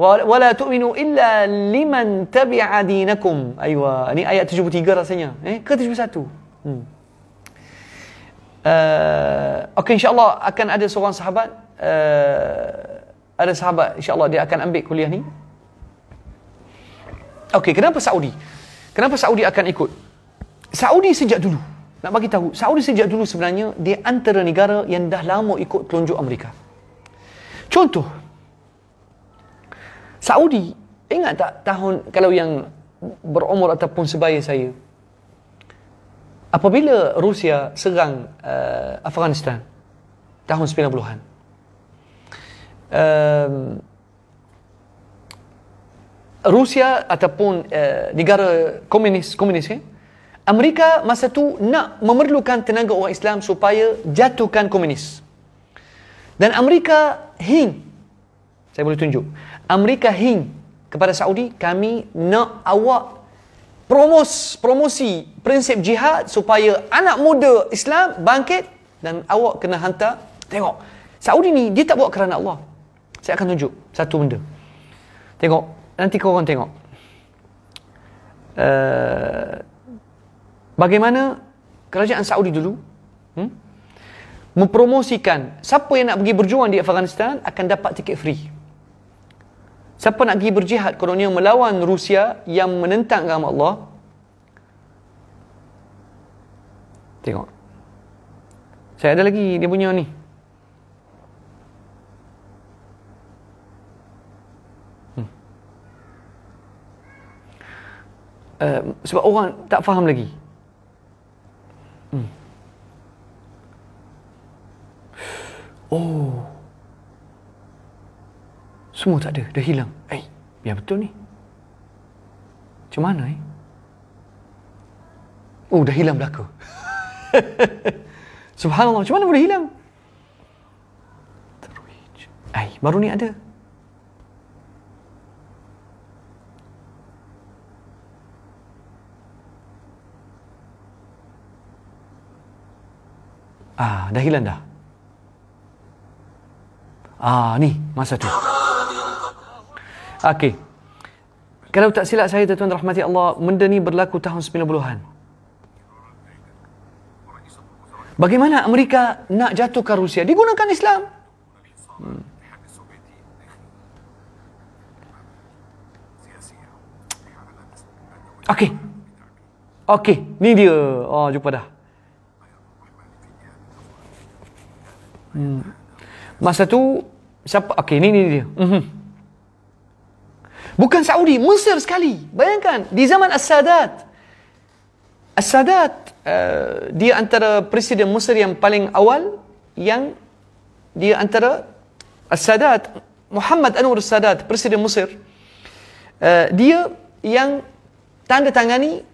ولا تؤمنوا الا لمن تبع دينكم ايوه ini ayat 73 rasanya eh ke 71 hmm uh, okay, insyaallah akan ada seorang sahabat uh, ada sahabat insyaallah dia akan ambil kuliah ni okey kenapa saudi kenapa saudi akan ikut saudi sejak dulu nak bagi tahu saudi sejak dulu sebenarnya dia antara negara yang dah lama ikut telunjuk amerika contoh Saudi, ingat tak tahun kalau yang berumur ataupun sebaya saya? Apabila Rusia serang uh, Afghanistan tahun 90-an. Uh, Rusia ataupun uh, negara komunis, komunis eh? Amerika masa tu nak memerlukan tenaga orang Islam supaya jatuhkan komunis. Dan Amerika hin Saya boleh tunjuk. Amerika hing kepada Saudi, kami nak awak promos, promosi prinsip jihad supaya anak muda Islam bangkit dan awak kena hantar. Tengok, Saudi ni dia tak buat kerana Allah. Saya akan tunjuk satu benda. Tengok, nanti korang tengok. Uh, bagaimana kerajaan Saudi dulu hmm, mempromosikan siapa yang nak pergi berjuang di Afghanistan akan dapat tiket free. Siapa nak pergi berjihad kononnya melawan Rusia yang menentang agama Allah? Tengok. Saya ada lagi dia punya ni. Hmm. Uh, sebab orang tak faham lagi. Hmm. Oh. Semua tak ada. Dah hilang. Eh, biar betul ni. Macam mana eh? Oh, dah hilang belaka. (laughs) Subhanallah, macam mana boleh hilang? Terwij. Eh, baru ni ada. Ah, dah hilang dah. Ah, ni masa tu. Okey. Kalau tak silap saya tuan-tuan rahmati Allah, benda ni berlaku tahun 90-an. Bagaimana Amerika nak jatuhkan Rusia? Digunakan Islam. Hmm. Okey. Okey, ni dia. Oh, jumpa dah. Hmm. Masa tu siapa? Okey, ni ni dia. Mhm. uh Bukan Saudi, Mesir sekali. Bayangkan, di zaman As-Sadat. As-Sadat, uh, eh, dia antara presiden Mesir yang paling awal, yang dia antara As-Sadat, Muhammad Anwar As-Sadat, presiden Mesir. Uh, dia yang tanda tangani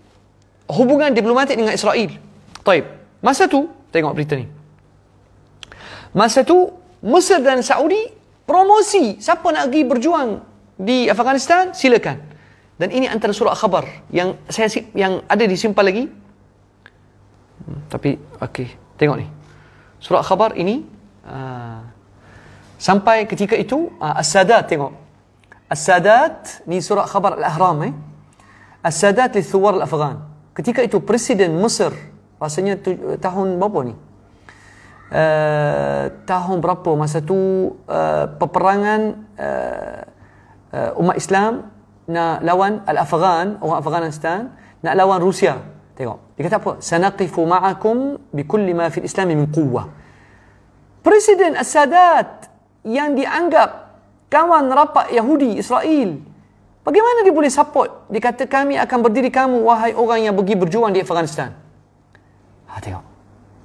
hubungan diplomatik dengan Israel. Taib. Masa tu, tengok berita ni. Masa tu, Mesir dan Saudi promosi siapa nak pergi berjuang di Afghanistan silakan. Dan ini antara surah khabar yang saya yang ada disimpan lagi. Hmm, tapi okey, tengok ni. surah khabar ini uh, sampai ketika itu uh, As-Sadat tengok. As-Sadat ni surah khabar Al-Ahram eh. As-Sadat li Thuwar Al-Afghan. Ketika itu presiden Mesir rasanya tu, eh, tahun berapa ni? Uh, tahun berapa masa tu uh, peperangan Uh, umat Islam nak lawan Al-Afghan, orang Afghanistan, nak lawan Rusia. Tengok. Dia kata apa? Sanaqifu ma'akum bi kulli ma fil Islam min quwwah. Presiden Assadat yang dianggap kawan rapat Yahudi Israel. Bagaimana dia boleh support? Dia kata kami akan berdiri kamu wahai orang yang pergi berjuang di Afghanistan. Ha tengok.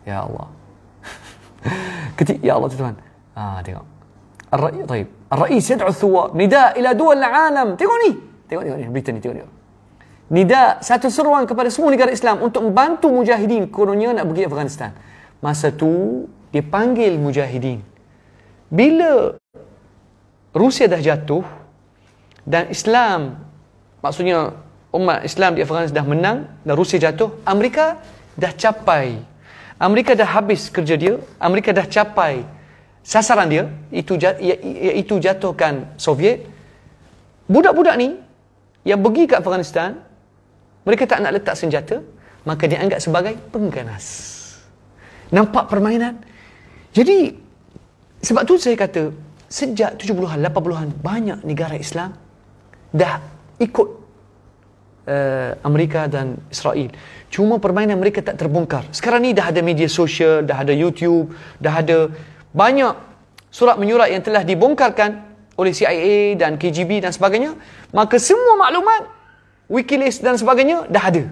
Ya Allah. (laughs) Ketik ya Allah tuan. Ha tengok. Ar-ra'i tayyib. الرئيس يدعو الثوار نداء الى دول العالم تيغوني تيغوني بريتاني تيغوني نداء ساتو سروان kepada semua negara Islam untuk membantu mujahidin kononnya nak pergi Afghanistan masa tu dia panggil mujahidin bila Rusia dah jatuh dan Islam maksudnya umat Islam di Afghanistan dah menang dan Rusia jatuh Amerika dah capai Amerika dah habis kerja dia Amerika dah capai sasaran dia itu iaitu jatuhkan Soviet budak-budak ni yang pergi ke Afghanistan mereka tak nak letak senjata maka dia dianggap sebagai pengganas nampak permainan jadi sebab tu saya kata sejak 70-an 80-an banyak negara Islam dah ikut uh, Amerika dan Israel cuma permainan mereka tak terbongkar sekarang ni dah ada media sosial dah ada YouTube dah ada banyak surat menyurat yang telah dibongkarkan oleh CIA dan KGB dan sebagainya, maka semua maklumat Wikileaks dan sebagainya dah ada.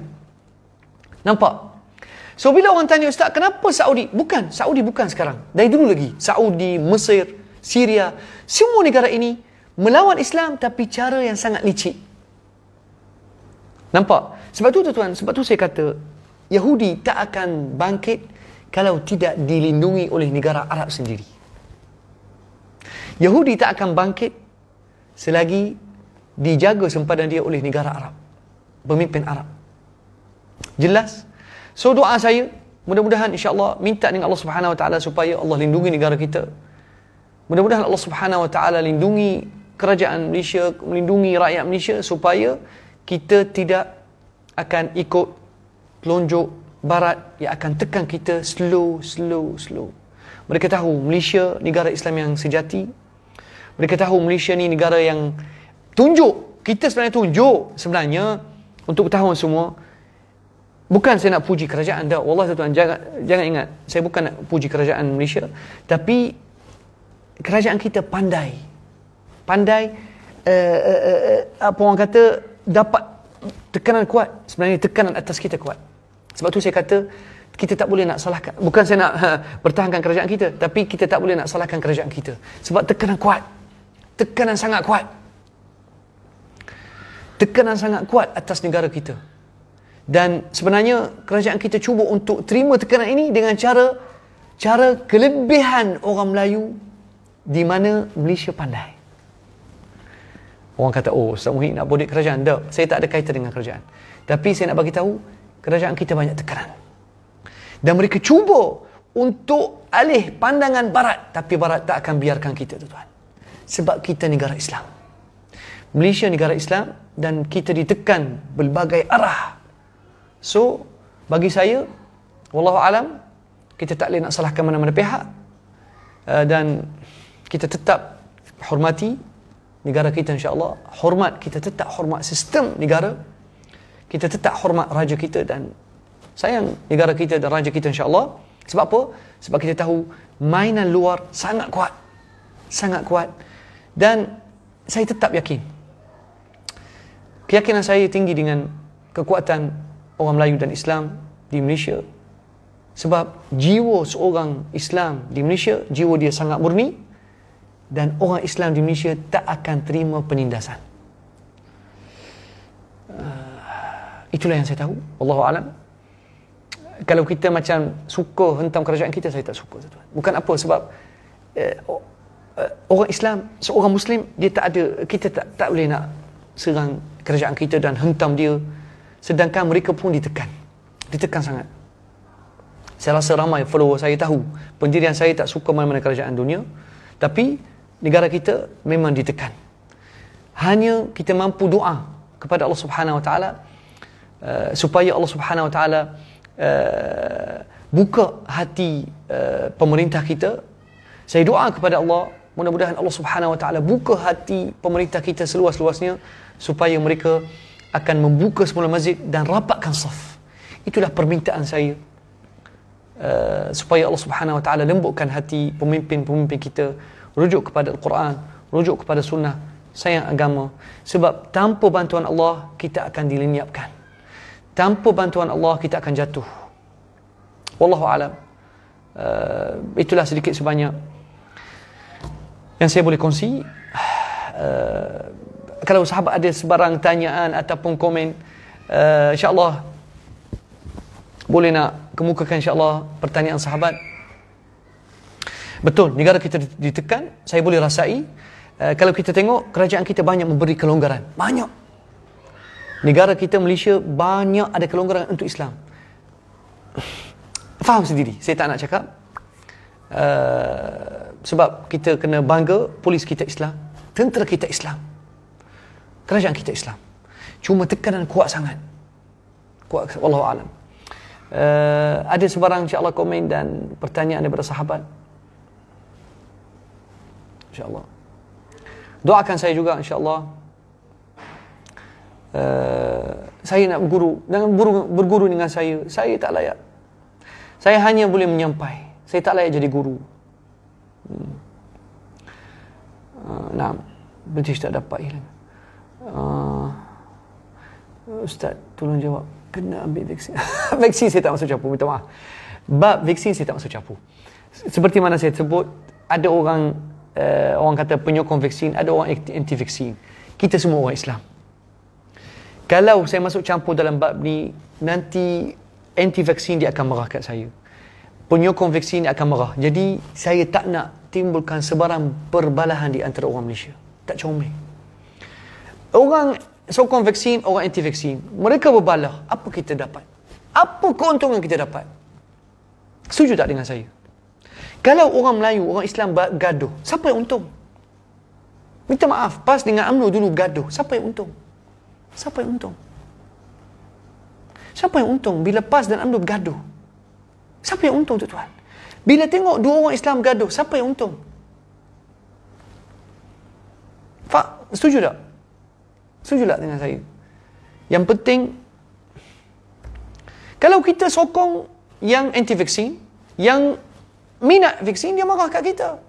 Nampak? So bila orang tanya ustaz kenapa Saudi? Bukan, Saudi bukan sekarang. Dari dulu lagi Saudi, Mesir, Syria, semua negara ini melawan Islam tapi cara yang sangat licik. Nampak? Sebab tu tuan, sebab tu saya kata Yahudi tak akan bangkit kalau tidak dilindungi oleh negara Arab sendiri. Yahudi tak akan bangkit selagi dijaga sempadan dia oleh negara Arab. Pemimpin Arab. Jelas? So doa saya, mudah-mudahan insyaAllah minta dengan Allah Subhanahu Wa Taala supaya Allah lindungi negara kita. Mudah-mudahan Allah Subhanahu Wa Taala lindungi kerajaan Malaysia, melindungi rakyat Malaysia supaya kita tidak akan ikut telunjuk barat yang akan tekan kita slow slow slow. Mereka tahu Malaysia negara Islam yang sejati. Mereka tahu Malaysia ni negara yang tunjuk kita sebenarnya tunjuk sebenarnya untuk tahun semua bukan saya nak puji kerajaan dah wallah tuan jangan jangan ingat saya bukan nak puji kerajaan Malaysia tapi kerajaan kita pandai pandai uh, uh, uh, apa orang kata dapat tekanan kuat sebenarnya tekanan atas kita kuat sebab tu saya kata kita tak boleh nak salahkan bukan saya nak (laughs) bertahankan kerajaan kita tapi kita tak boleh nak salahkan kerajaan kita sebab tekanan kuat. Tekanan sangat kuat. Tekanan sangat kuat atas negara kita. Dan sebenarnya kerajaan kita cuba untuk terima tekanan ini dengan cara cara kelebihan orang Melayu di mana Malaysia pandai. Orang kata, oh, Ustaz Muhyiddin nak bodek kerajaan. Tak, saya tak ada kaitan dengan kerajaan. Tapi saya nak bagi tahu, kerajaan kita banyak tekanan. Dan mereka cuba untuk alih pandangan barat tapi barat tak akan biarkan kita tuan. Sebab kita negara Islam. Malaysia negara Islam dan kita ditekan berbagai arah. So bagi saya wallahu alam kita tak boleh nak salahkan mana-mana pihak eh, dan kita tetap hormati negara kita insyaallah Hormat kita tetap hormat sistem negara kita tetap hormat raja kita dan sayang negara kita dan raja kita insyaAllah. Sebab apa? Sebab kita tahu mainan luar sangat kuat. Sangat kuat. Dan saya tetap yakin. Keyakinan saya tinggi dengan kekuatan orang Melayu dan Islam di Malaysia. Sebab jiwa seorang Islam di Malaysia, jiwa dia sangat murni. Dan orang Islam di Malaysia tak akan terima penindasan. Itulah yang saya tahu. Allah alam. Kalau kita macam suka hentam kerajaan kita, saya tak suka. Tuan. Bukan apa sebab eh, eh, orang Islam, seorang Muslim, dia tak ada, kita tak, tak boleh nak serang kerajaan kita dan hentam dia. Sedangkan mereka pun ditekan. Ditekan sangat. Saya rasa ramai follower saya tahu pendirian saya tak suka mana-mana kerajaan dunia. Tapi negara kita memang ditekan. Hanya kita mampu doa kepada Allah Subhanahu Wa Taala. Eh, supaya Allah Subhanahu Wa Taala eh, buka hati uh, pemerintah kita. Saya doa kepada Allah, mudah-mudahan Allah Subhanahu Wa Taala buka hati pemerintah kita seluas-luasnya supaya mereka akan membuka semula masjid dan rapatkan saf. Itulah permintaan saya. Uh, supaya Allah Subhanahu wa taala lembutkan hati pemimpin-pemimpin kita rujuk kepada al-Quran, rujuk kepada sunnah, sayang agama sebab tanpa bantuan Allah kita akan dilenyapkan tanpa bantuan Allah kita akan jatuh wallahu alam uh, itulah sedikit sebanyak yang saya boleh kongsi uh, kalau sahabat ada sebarang tanyaan ataupun komen uh, insyaallah boleh nak kemukakan insyaAllah pertanyaan sahabat Betul, negara kita ditekan Saya boleh rasai uh, Kalau kita tengok, kerajaan kita banyak memberi kelonggaran Banyak Negara kita Malaysia banyak ada kelonggaran untuk Islam. Faham sendiri. Saya tak nak cakap. Uh, sebab kita kena bangga polis kita Islam, tentera kita Islam. Kerajaan kita Islam. Cuma tekanan kuat sangat. Kuat Allah alam. Uh, ada sebarang insya-Allah komen dan pertanyaan daripada sahabat. Insya-Allah. Doakan saya juga insya-Allah. Eh, saya nak berguru dengan guru berguru dengan saya saya tak layak saya hanya boleh menyampai saya tak layak jadi guru hmm. uh, eh, nah tak dapat hilang uh, ustaz tolong jawab kena ambil vaksin (laughs) vaksin saya tak masuk capu minta maaf bab vaksin saya tak masuk capu seperti mana saya sebut ada orang uh, orang kata penyokong vaksin ada orang anti vaksin kita semua orang Islam kalau saya masuk campur dalam bab ni nanti anti vaksin dia akan marah kat saya penyokong vaksin akan marah jadi saya tak nak timbulkan sebarang perbalahan di antara orang Malaysia tak comel orang sokong vaksin orang anti vaksin mereka berbalah apa kita dapat apa keuntungan kita dapat setuju tak dengan saya kalau orang Melayu orang Islam gaduh siapa yang untung minta maaf pas dengan UMNO dulu gaduh siapa yang untung siapa yang untung? Siapa yang untung bila PAS dan UMNO gaduh? Siapa yang untung tu tuan? Bila tengok dua orang Islam gaduh, siapa yang untung? Pak, setuju tak? Setuju tak dengan saya? Yang penting, kalau kita sokong yang anti-vaksin, yang minat vaksin, dia marah kat kita.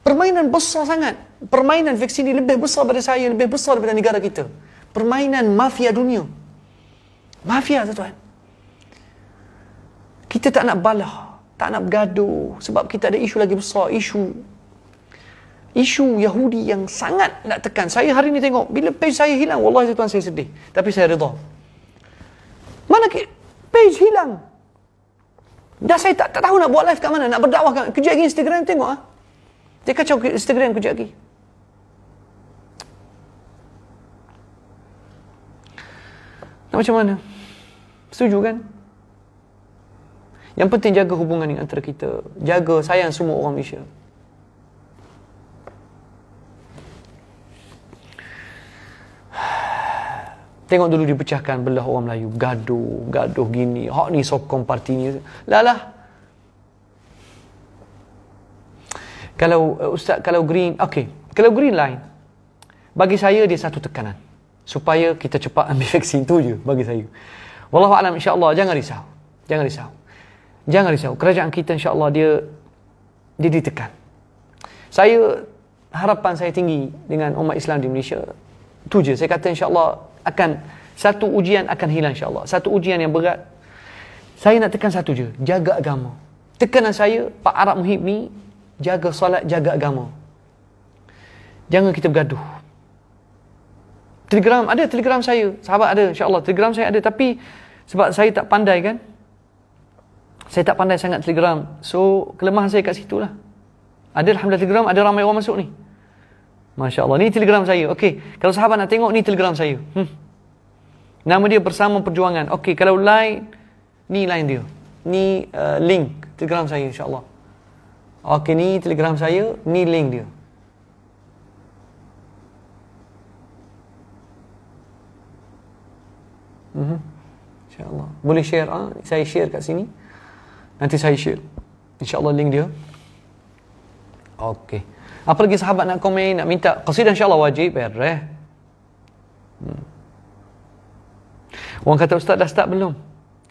Permainan besar sangat. Permainan vaksin ini lebih besar daripada saya, lebih besar daripada negara kita permainan mafia dunia. Mafia tu tuan. Kita tak nak balah, tak nak bergaduh sebab kita ada isu lagi besar, isu isu Yahudi yang sangat nak tekan. Saya hari ni tengok bila page saya hilang, wallahi tuan saya sedih, tapi saya redha. Mana ke page hilang? Dah saya tak, tak tahu nak buat live kat mana, nak berdakwah kat mana. Kejap lagi Instagram tengok ah. Ha? Dia kacau Instagram kejap lagi. Nak macam mana? Setuju kan? Yang penting jaga hubungan dengan antara kita. Jaga sayang semua orang Malaysia. Tengok dulu dipecahkan belah orang Melayu. Gaduh, gaduh gini. Hak ni sokong parti ni. Lalah. Lah. Kalau uh, Ustaz, kalau green, okay. Kalau green line, bagi saya dia satu tekanan supaya kita cepat ambil (laughs) vaksin tu je bagi saya. Wallahu alam insya-Allah jangan risau. Jangan risau. Jangan risau. Kerajaan kita insya-Allah dia dia ditekan. Saya harapan saya tinggi dengan umat Islam di Malaysia. Tu je saya kata insya-Allah akan satu ujian akan hilang insya-Allah. Satu ujian yang berat. Saya nak tekan satu je, jaga agama. Tekanan saya Pak Arab Muhib ni jaga solat, jaga agama. Jangan kita bergaduh. Telegram ada Telegram saya. Sahabat ada insya-Allah Telegram saya ada tapi sebab saya tak pandai kan. Saya tak pandai sangat Telegram. So kelemahan saya kat situ lah. Ada alhamdulillah Telegram ada ramai orang masuk ni. Masya-Allah ni Telegram saya. Okey, kalau sahabat nak tengok ni Telegram saya. Hmm. Nama dia bersama perjuangan. Okey, kalau lain ni lain dia. Ni uh, link Telegram saya insya-Allah. Okey ni Telegram saya, ni link dia. Mm-hmm. InsyaAllah. Boleh share? Ha? Saya share kat sini. Nanti saya share. InsyaAllah link dia. Okey. Apa lagi sahabat nak komen, nak minta? Qasidah insyaAllah wajib. Ber, eh? hmm. Orang kata, Ustaz dah start belum?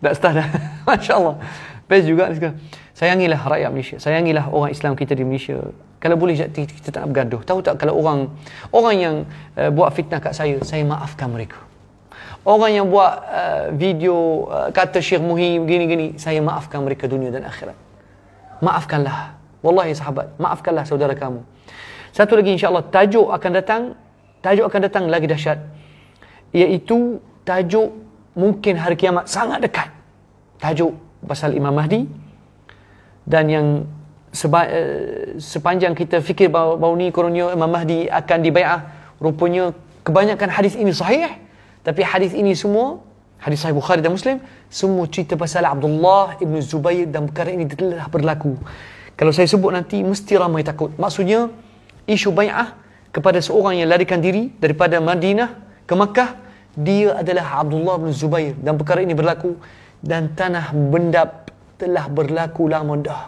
Dah start dah. (laughs) MasyaAllah. Best juga. Sayangilah rakyat Malaysia. Sayangilah orang Islam kita di Malaysia. Kalau boleh, kita tak bergaduh. Tahu tak kalau orang orang yang uh, buat fitnah kat saya, saya maafkan mereka orang yang buat uh, video uh, kata Syekh Muhyi gini-gini, saya maafkan mereka dunia dan akhirat. Maafkanlah. Wallahi sahabat, maafkanlah saudara kamu. Satu lagi insya-Allah tajuk akan datang, tajuk akan datang lagi dahsyat. Iaitu tajuk mungkin hari kiamat sangat dekat. Tajuk pasal Imam Mahdi dan yang seba, uh, sepanjang kita fikir bahawa, bahawa ni koronio Imam Mahdi akan dibayar rupanya kebanyakan hadis ini sahih. Tapi hadis ini semua hadis Sahih Bukhari dan Muslim semua cerita pasal Abdullah ibn Zubayr dan perkara ini telah berlaku. Kalau saya sebut nanti mesti ramai takut. Maksudnya isu bai'ah kepada seorang yang larikan diri daripada Madinah ke Makkah dia adalah Abdullah bin Zubayr dan perkara ini berlaku dan tanah bendap telah berlaku lama dah.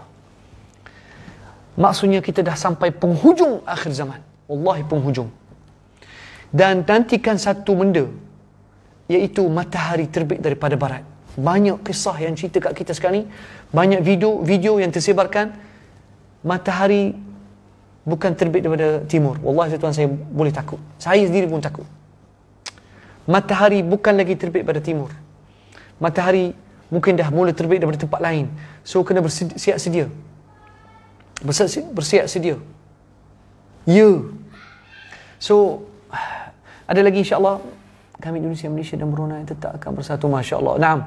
Maksudnya kita dah sampai penghujung akhir zaman. Wallahi penghujung. Dan nantikan satu benda iaitu matahari terbit daripada barat. Banyak kisah yang cerita kat kita sekarang ni, banyak video video yang tersebarkan matahari bukan terbit daripada timur. Wallah tuan saya boleh takut. Saya sendiri pun takut. Matahari bukan lagi terbit daripada timur. Matahari mungkin dah mula terbit daripada tempat lain. So kena bersiap sedia. Bersiap sedia. Ya. So ada lagi insya-Allah kami Indonesia Malaysia dan Brunei tetap akan bersatu Masya Allah Naam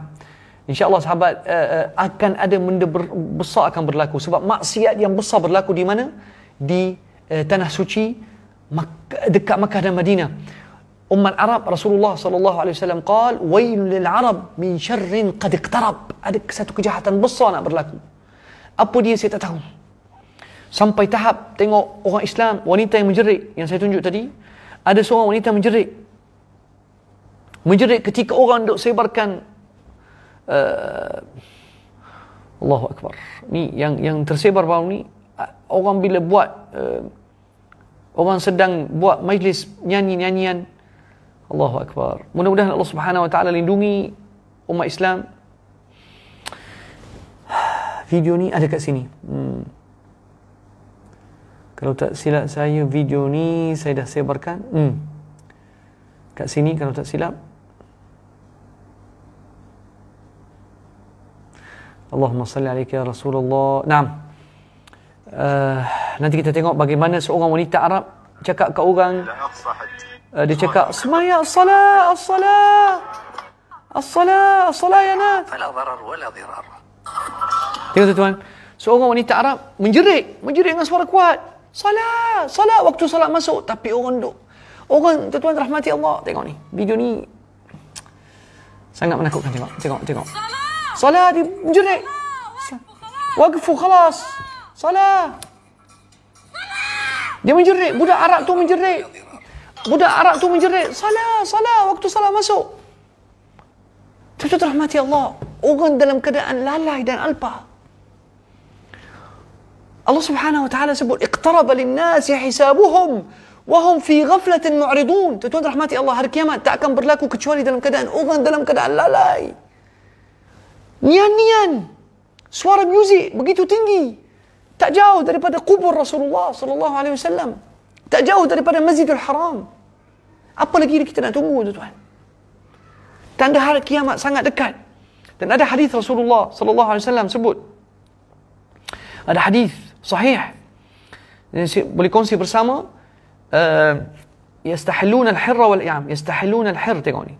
InsyaAllah sahabat uh, uh, akan ada benda ber, besar akan berlaku sebab maksiat yang besar berlaku di mana? Di uh, Tanah Suci Mak- dekat Makkah dan Madinah. Umat Arab Rasulullah sallallahu alaihi wasallam qal wailul lil arab min syarrin qad iqtarab. Ada satu kejahatan besar nak berlaku. Apa dia saya tak tahu. Sampai tahap tengok orang Islam wanita yang menjerit yang saya tunjuk tadi ada seorang wanita menjerit menjerit ketika orang duk sebarkan uh, Allahu akbar. Ni yang yang tersebar baru ni orang bila buat uh, orang sedang buat majlis nyanyi-nyanyian Allahu akbar. Mudah-mudahan Allah Subhanahu wa taala lindungi umat Islam. Video ni ada kat sini. Hmm. Kalau tak silap saya video ni saya dah sebarkan. Hmm. Kat sini kalau tak silap. Allahumma salli alaihi ya Rasulullah. Naam. Uh, nanti kita tengok bagaimana seorang wanita Arab cakap ke orang. Uh, dia cakap, Semayak salat, as-salat. As-salat, as-salat ya nak. Tengok tuan-tuan. Seorang wanita Arab menjerit. Menjerit dengan suara kuat. Salat, salat. Waktu salat masuk. Tapi orang duduk. Orang, tuan-tuan rahmati Allah. Tengok ni. Video ni. Sangat menakutkan. Tengok, tengok, tengok. Salat. صلاة دي جري وقفوا خلاص صلاة دي من جري بودا عرق تو من جري صلاة صلاة وقت صلاة مسو تبتد رحمتي الله وغن دلم كده أن لا لا يدان ألبا الله سبحانه وتعالى سبب اقترب للناس حسابهم وهم في غفلة معرضون تتوند رحمتي الله هر كيما تأكم برلاكو كتشوالي دلم كده أن أغن دلم كده أن لا لا, لا. nian-nian suara muzik begitu tinggi tak jauh daripada kubur Rasulullah sallallahu alaihi wasallam tak jauh daripada Masjidil Haram apa lagi kita nak tunggu tu tuan tanda hari kiamat sangat dekat dan ada hadis Rasulullah sallallahu alaihi wasallam sebut ada hadis sahih boleh kongsi bersama uh, eh, yastahilun al-hirra wal-i'am yastahilun al-hir tengok ni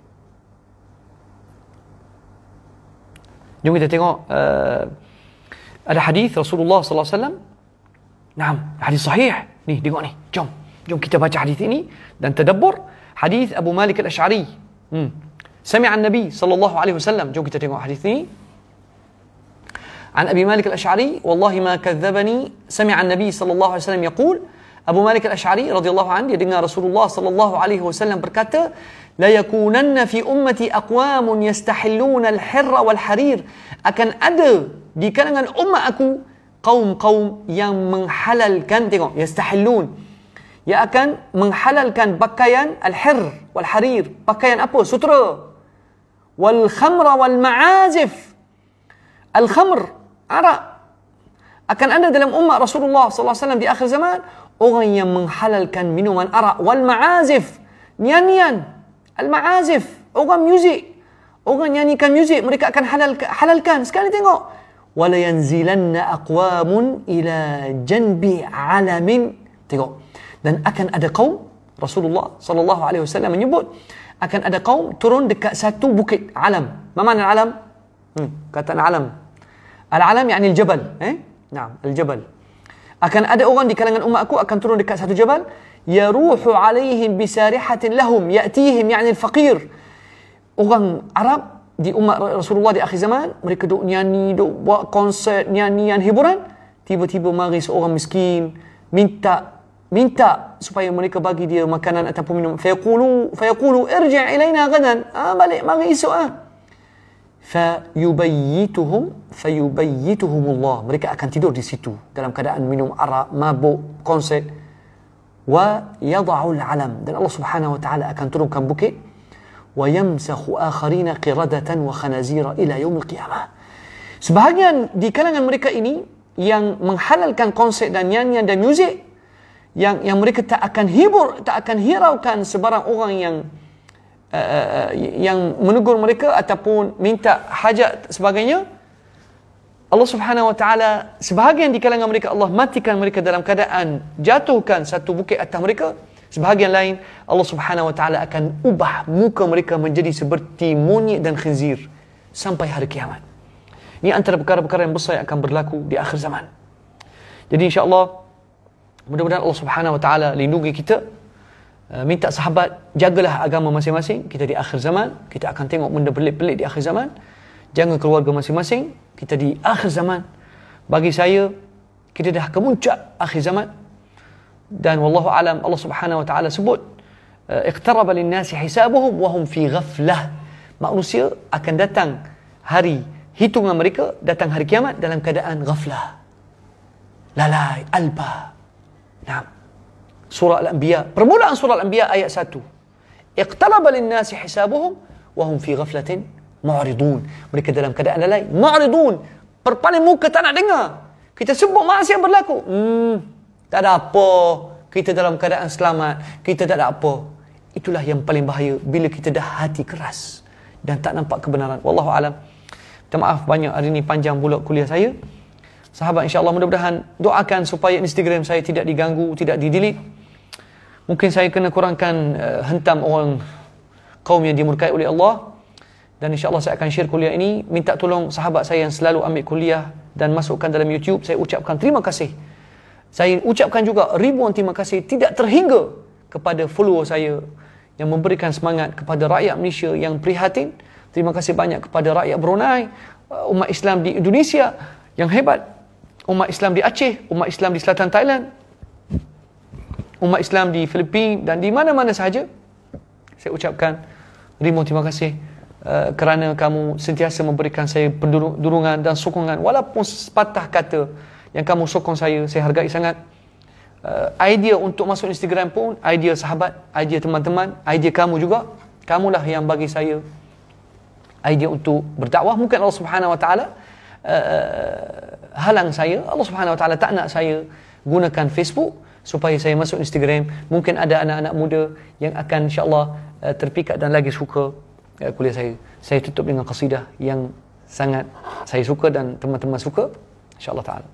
Jom kita tengok uh, ada hadis Rasulullah sallallahu alaihi wasallam. Naam, hadis sahih. Ni tengok ni. Jom. Jom kita baca hadis ini dan tadabbur hadis Abu Malik Al-Ash'ari. Hmm. Sami'a Nabi sallallahu alaihi wasallam. Jom kita tengok hadis ini. عن أبي مالك الأشعري والله ما كذبني سمع النبي صلى الله عليه وسلم يقول أبو مالك الأشعري رضي الله عنه يدنا رسول الله صلى الله عليه وسلم berkata layakunanna fi ummati aqwamun yastahilluna al-hirra wal-harir akan ada di kalangan umat aku kaum-kaum yang menghalalkan tengok yastahillun yang akan menghalalkan pakaian al-hir wal-harir pakaian apa sutra wal-khamra wal-ma'azif al-khamr arak akan ada dalam umat Rasulullah sallallahu alaihi wasallam di akhir zaman orang yang menghalalkan minuman arak wal ma'azif nian-nian Al-Ma'azif. Orang muzik. Orang nyanyikan muzik. Mereka akan halal, halalkan. Sekali tengok. وَلَيَنْزِلَنَّ أَقْوَامٌ إِلَى جَنْبِ عَلَمٍ Tengok. Dan akan ada kaum. Rasulullah sallallahu alaihi wasallam menyebut akan ada kaum turun dekat satu bukit alam. Mana mana alam? Hmm, kata alam. Al-alam yakni al-jabal, eh? Naam, al-jabal. Akan ada orang di kalangan umatku akan turun dekat satu jabal يروح عليهم بسارحة لهم يأتيهم يعني الفقير orang Arab di umat Rasulullah di akhir zaman mereka duk nyanyi duk buat konsert nyanyian hiburan tiba-tiba mari seorang miskin minta minta supaya mereka bagi dia makanan ataupun minum fayaqulu fayaqulu irji ilaina gadan ah balik mari esok ah fayubayyituhum fayubayyituhumullah mereka akan tidur di situ dalam keadaan minum arak mabuk konsert ويضع Alam. dan Allah subhanahu wa ta'ala akan turunkan bukit ويمسخ آخرين قردة وخنازير إلى يوم القيامة sebahagian di kalangan mereka ini yang menghalalkan konsep dan nyanyian dan muzik yang yang mereka tak akan hibur tak akan hiraukan sebarang orang yang uh, yang menegur mereka ataupun minta hajat sebagainya Allah Subhanahu wa taala sebahagian di kalangan mereka Allah matikan mereka dalam keadaan jatuhkan satu bukit atas mereka sebahagian lain Allah Subhanahu wa taala akan ubah muka mereka menjadi seperti monyet dan khinzir sampai hari kiamat ini antara perkara-perkara yang besar yang akan berlaku di akhir zaman jadi insyaallah mudah-mudahan Allah Subhanahu wa taala lindungi kita eh, minta sahabat jagalah agama masing-masing kita di akhir zaman kita akan tengok benda pelik-pelik di akhir zaman jangan keluarga masing-masing kita di akhir zaman bagi saya kita dah ke puncak akhir zaman dan wallahu alam Allah Subhanahu wa taala sebut eh, iqtaraba lin nasi hisabuhum wa hum fi ghaflah manusia akan datang hari hitungan mereka datang hari kiamat dalam keadaan ghaflah lalai alba nah surah al-anbiya permulaan surah al-anbiya ayat 1 iqtaraba lin nasi hisabuhum wa hum fi ghaflatin Ma'ridun. Mereka dalam keadaan lalai. Ma'ridun. Perpaling muka tak nak dengar. Kita sebut maksiat yang berlaku. Hmm, tak ada apa. Kita dalam keadaan selamat. Kita tak ada apa. Itulah yang paling bahaya. Bila kita dah hati keras. Dan tak nampak kebenaran. Wallahu alam. Minta maaf banyak hari ini panjang bulat kuliah saya. Sahabat insyaAllah mudah-mudahan doakan supaya Instagram saya tidak diganggu, tidak didelete. Mungkin saya kena kurangkan uh, hentam orang kaum yang dimurkai oleh Allah dan insya Allah saya akan share kuliah ini minta tolong sahabat saya yang selalu ambil kuliah dan masukkan dalam YouTube saya ucapkan terima kasih saya ucapkan juga ribuan terima kasih tidak terhingga kepada follower saya yang memberikan semangat kepada rakyat Malaysia yang prihatin terima kasih banyak kepada rakyat Brunei uh, umat Islam di Indonesia yang hebat umat Islam di Aceh umat Islam di selatan Thailand umat Islam di Filipina dan di mana-mana sahaja saya ucapkan ribuan terima kasih Eh, kerana kamu sentiasa memberikan saya pendurungan dan sokongan walaupun sepatah kata yang kamu sokong saya saya hargai sangat uh, idea untuk masuk Instagram pun idea sahabat idea teman-teman idea kamu juga kamulah yang bagi saya idea untuk berdakwah mungkin Allah Subhanahu wa taala eh, halang saya Allah Subhanahu wa taala tak nak saya gunakan Facebook supaya saya masuk Instagram mungkin ada anak-anak muda yang akan insya Allah terpikat dan lagi suka Ya, kuliah saya saya tutup dengan qasidah yang sangat saya suka dan teman-teman suka insyaallah taala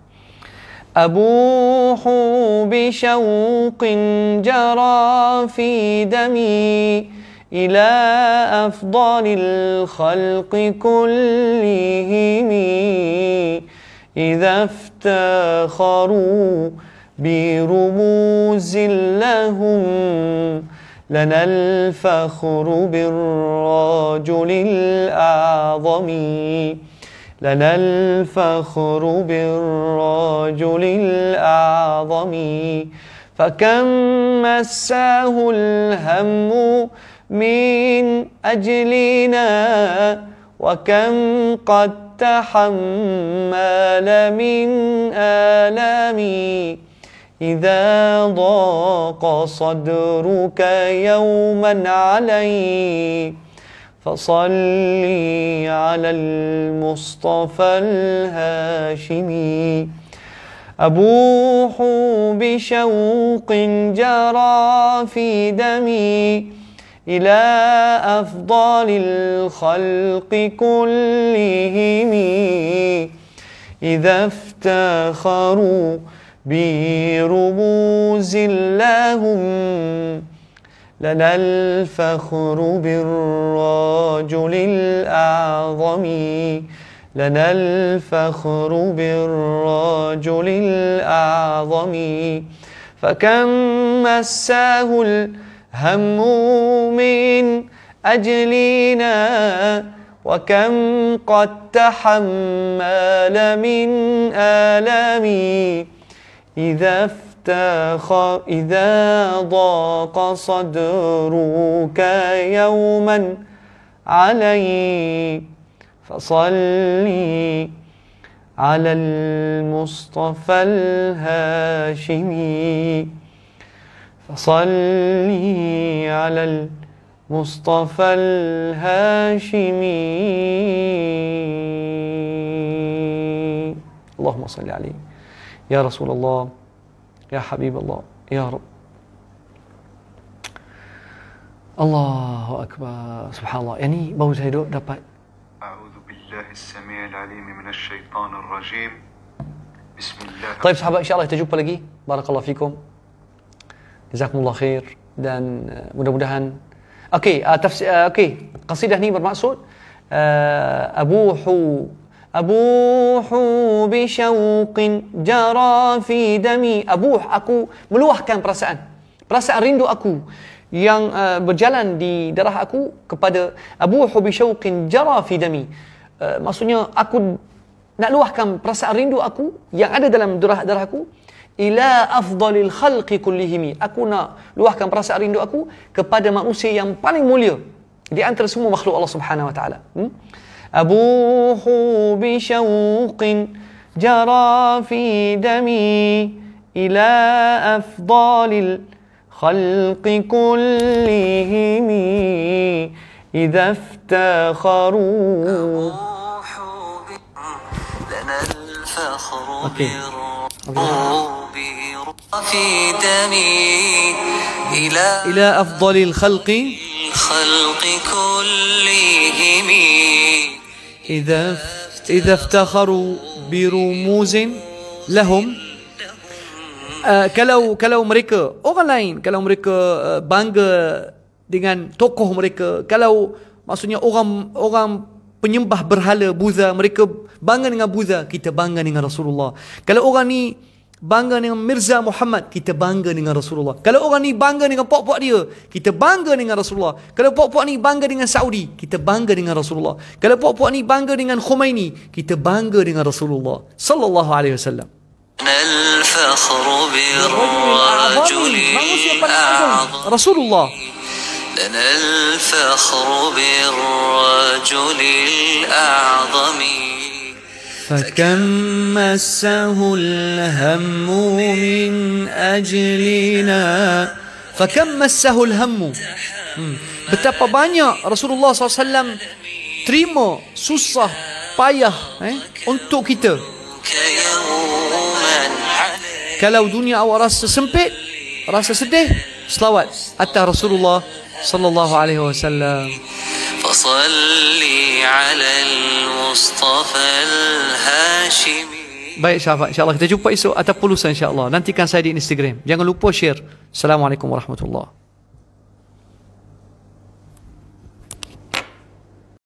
أبوح بشوق جرى في دمي إلى أفضل الخلق كلهم إذا افتخروا برموز لهم لنا الفخر بالرجل الأعظم لنا الفخر بالرجل الأعظم فكم مساه الهم من أجلنا وكم قد تحمل من آلامي إذا ضاق صدرك يوما علي فصلي على المصطفى الهاشمي أبوح بشوق جرى في دمي إلى أفضل الخلق كلهم إذا افتخروا برموز لهم لنا الفخر بالرجل الأعظم لنا الفخر بالرجل الأعظم فكم مساه الهم من أجلنا وكم قد تحمل من آلامي إذا افتخ إذا ضاق صدرك يوما علي فصلي على المصطفى الهاشمي فصلي على المصطفى الهاشمي اللهم صل عليه يا رسول الله يا حبيب الله يا رب الله أكبر سبحان الله يعني بوز هيدو دبي أعوذ بالله السميع العليم من الشيطان الرجيم بسم الله طيب صحابة إن شاء الله يتجوب بلقي بارك الله فيكم جزاكم الله خير دان مده أوكي أتفس... آه، آه، أوكي قصيدة هني بالمقصود آه، أبوح Abuhu bishawqin jara fi dami Abuh, aku meluahkan perasaan Perasaan rindu aku Yang uh, berjalan di darah aku Kepada Abuhu bishawqin jara fi dami uh, Maksudnya, aku nak luahkan perasaan rindu aku Yang ada dalam darah darah aku Ila afdalil khalqi kullihimi Aku nak luahkan perasaan rindu aku Kepada manusia yang paling mulia Di antara semua makhluk Allah subhanahu wa ta'ala hmm? أبوح بشوق جرى في دمي إلى أفضل الخلق كلهم إذا افتخروا لنا الفخر في دمي إلى, إلى أفضل الخلق الخلق كلهم إذا إذا افتخروا برموز لهم كلو كلو مريكا أوغلاين كلو مريكا بانغ dengan tokoh mereka, kalau maksudnya orang orang penyembah berhala buza, mereka bangga dengan buza kita bangga dengan Rasulullah kalau orang ni bangga dengan Mirza Muhammad, kita bangga dengan Rasulullah. Kalau orang ni bangga dengan pok-pok dia, kita bangga dengan Rasulullah. Kalau pok-pok ni bangga dengan Saudi, kita bangga dengan Rasulullah. Kalau pok-pok ni bangga dengan Khomeini, kita bangga dengan Rasulullah sallallahu alaihi wasallam. Ya Rasulullah. فكم مسه الهم من أجلنا فكم مسه الهم betapa banyak Rasulullah SAW terima susah payah eh, untuk kita kalau dunia awak rasa sempit rasa sedih selawat atas Rasulullah صلى الله عليه وسلم فصلي على المصطفى الهاشمي Baik syafat insyaAllah kita jumpa esok ataupun lusa insyaAllah. Nantikan saya di Instagram. Jangan lupa share. Assalamualaikum warahmatullahi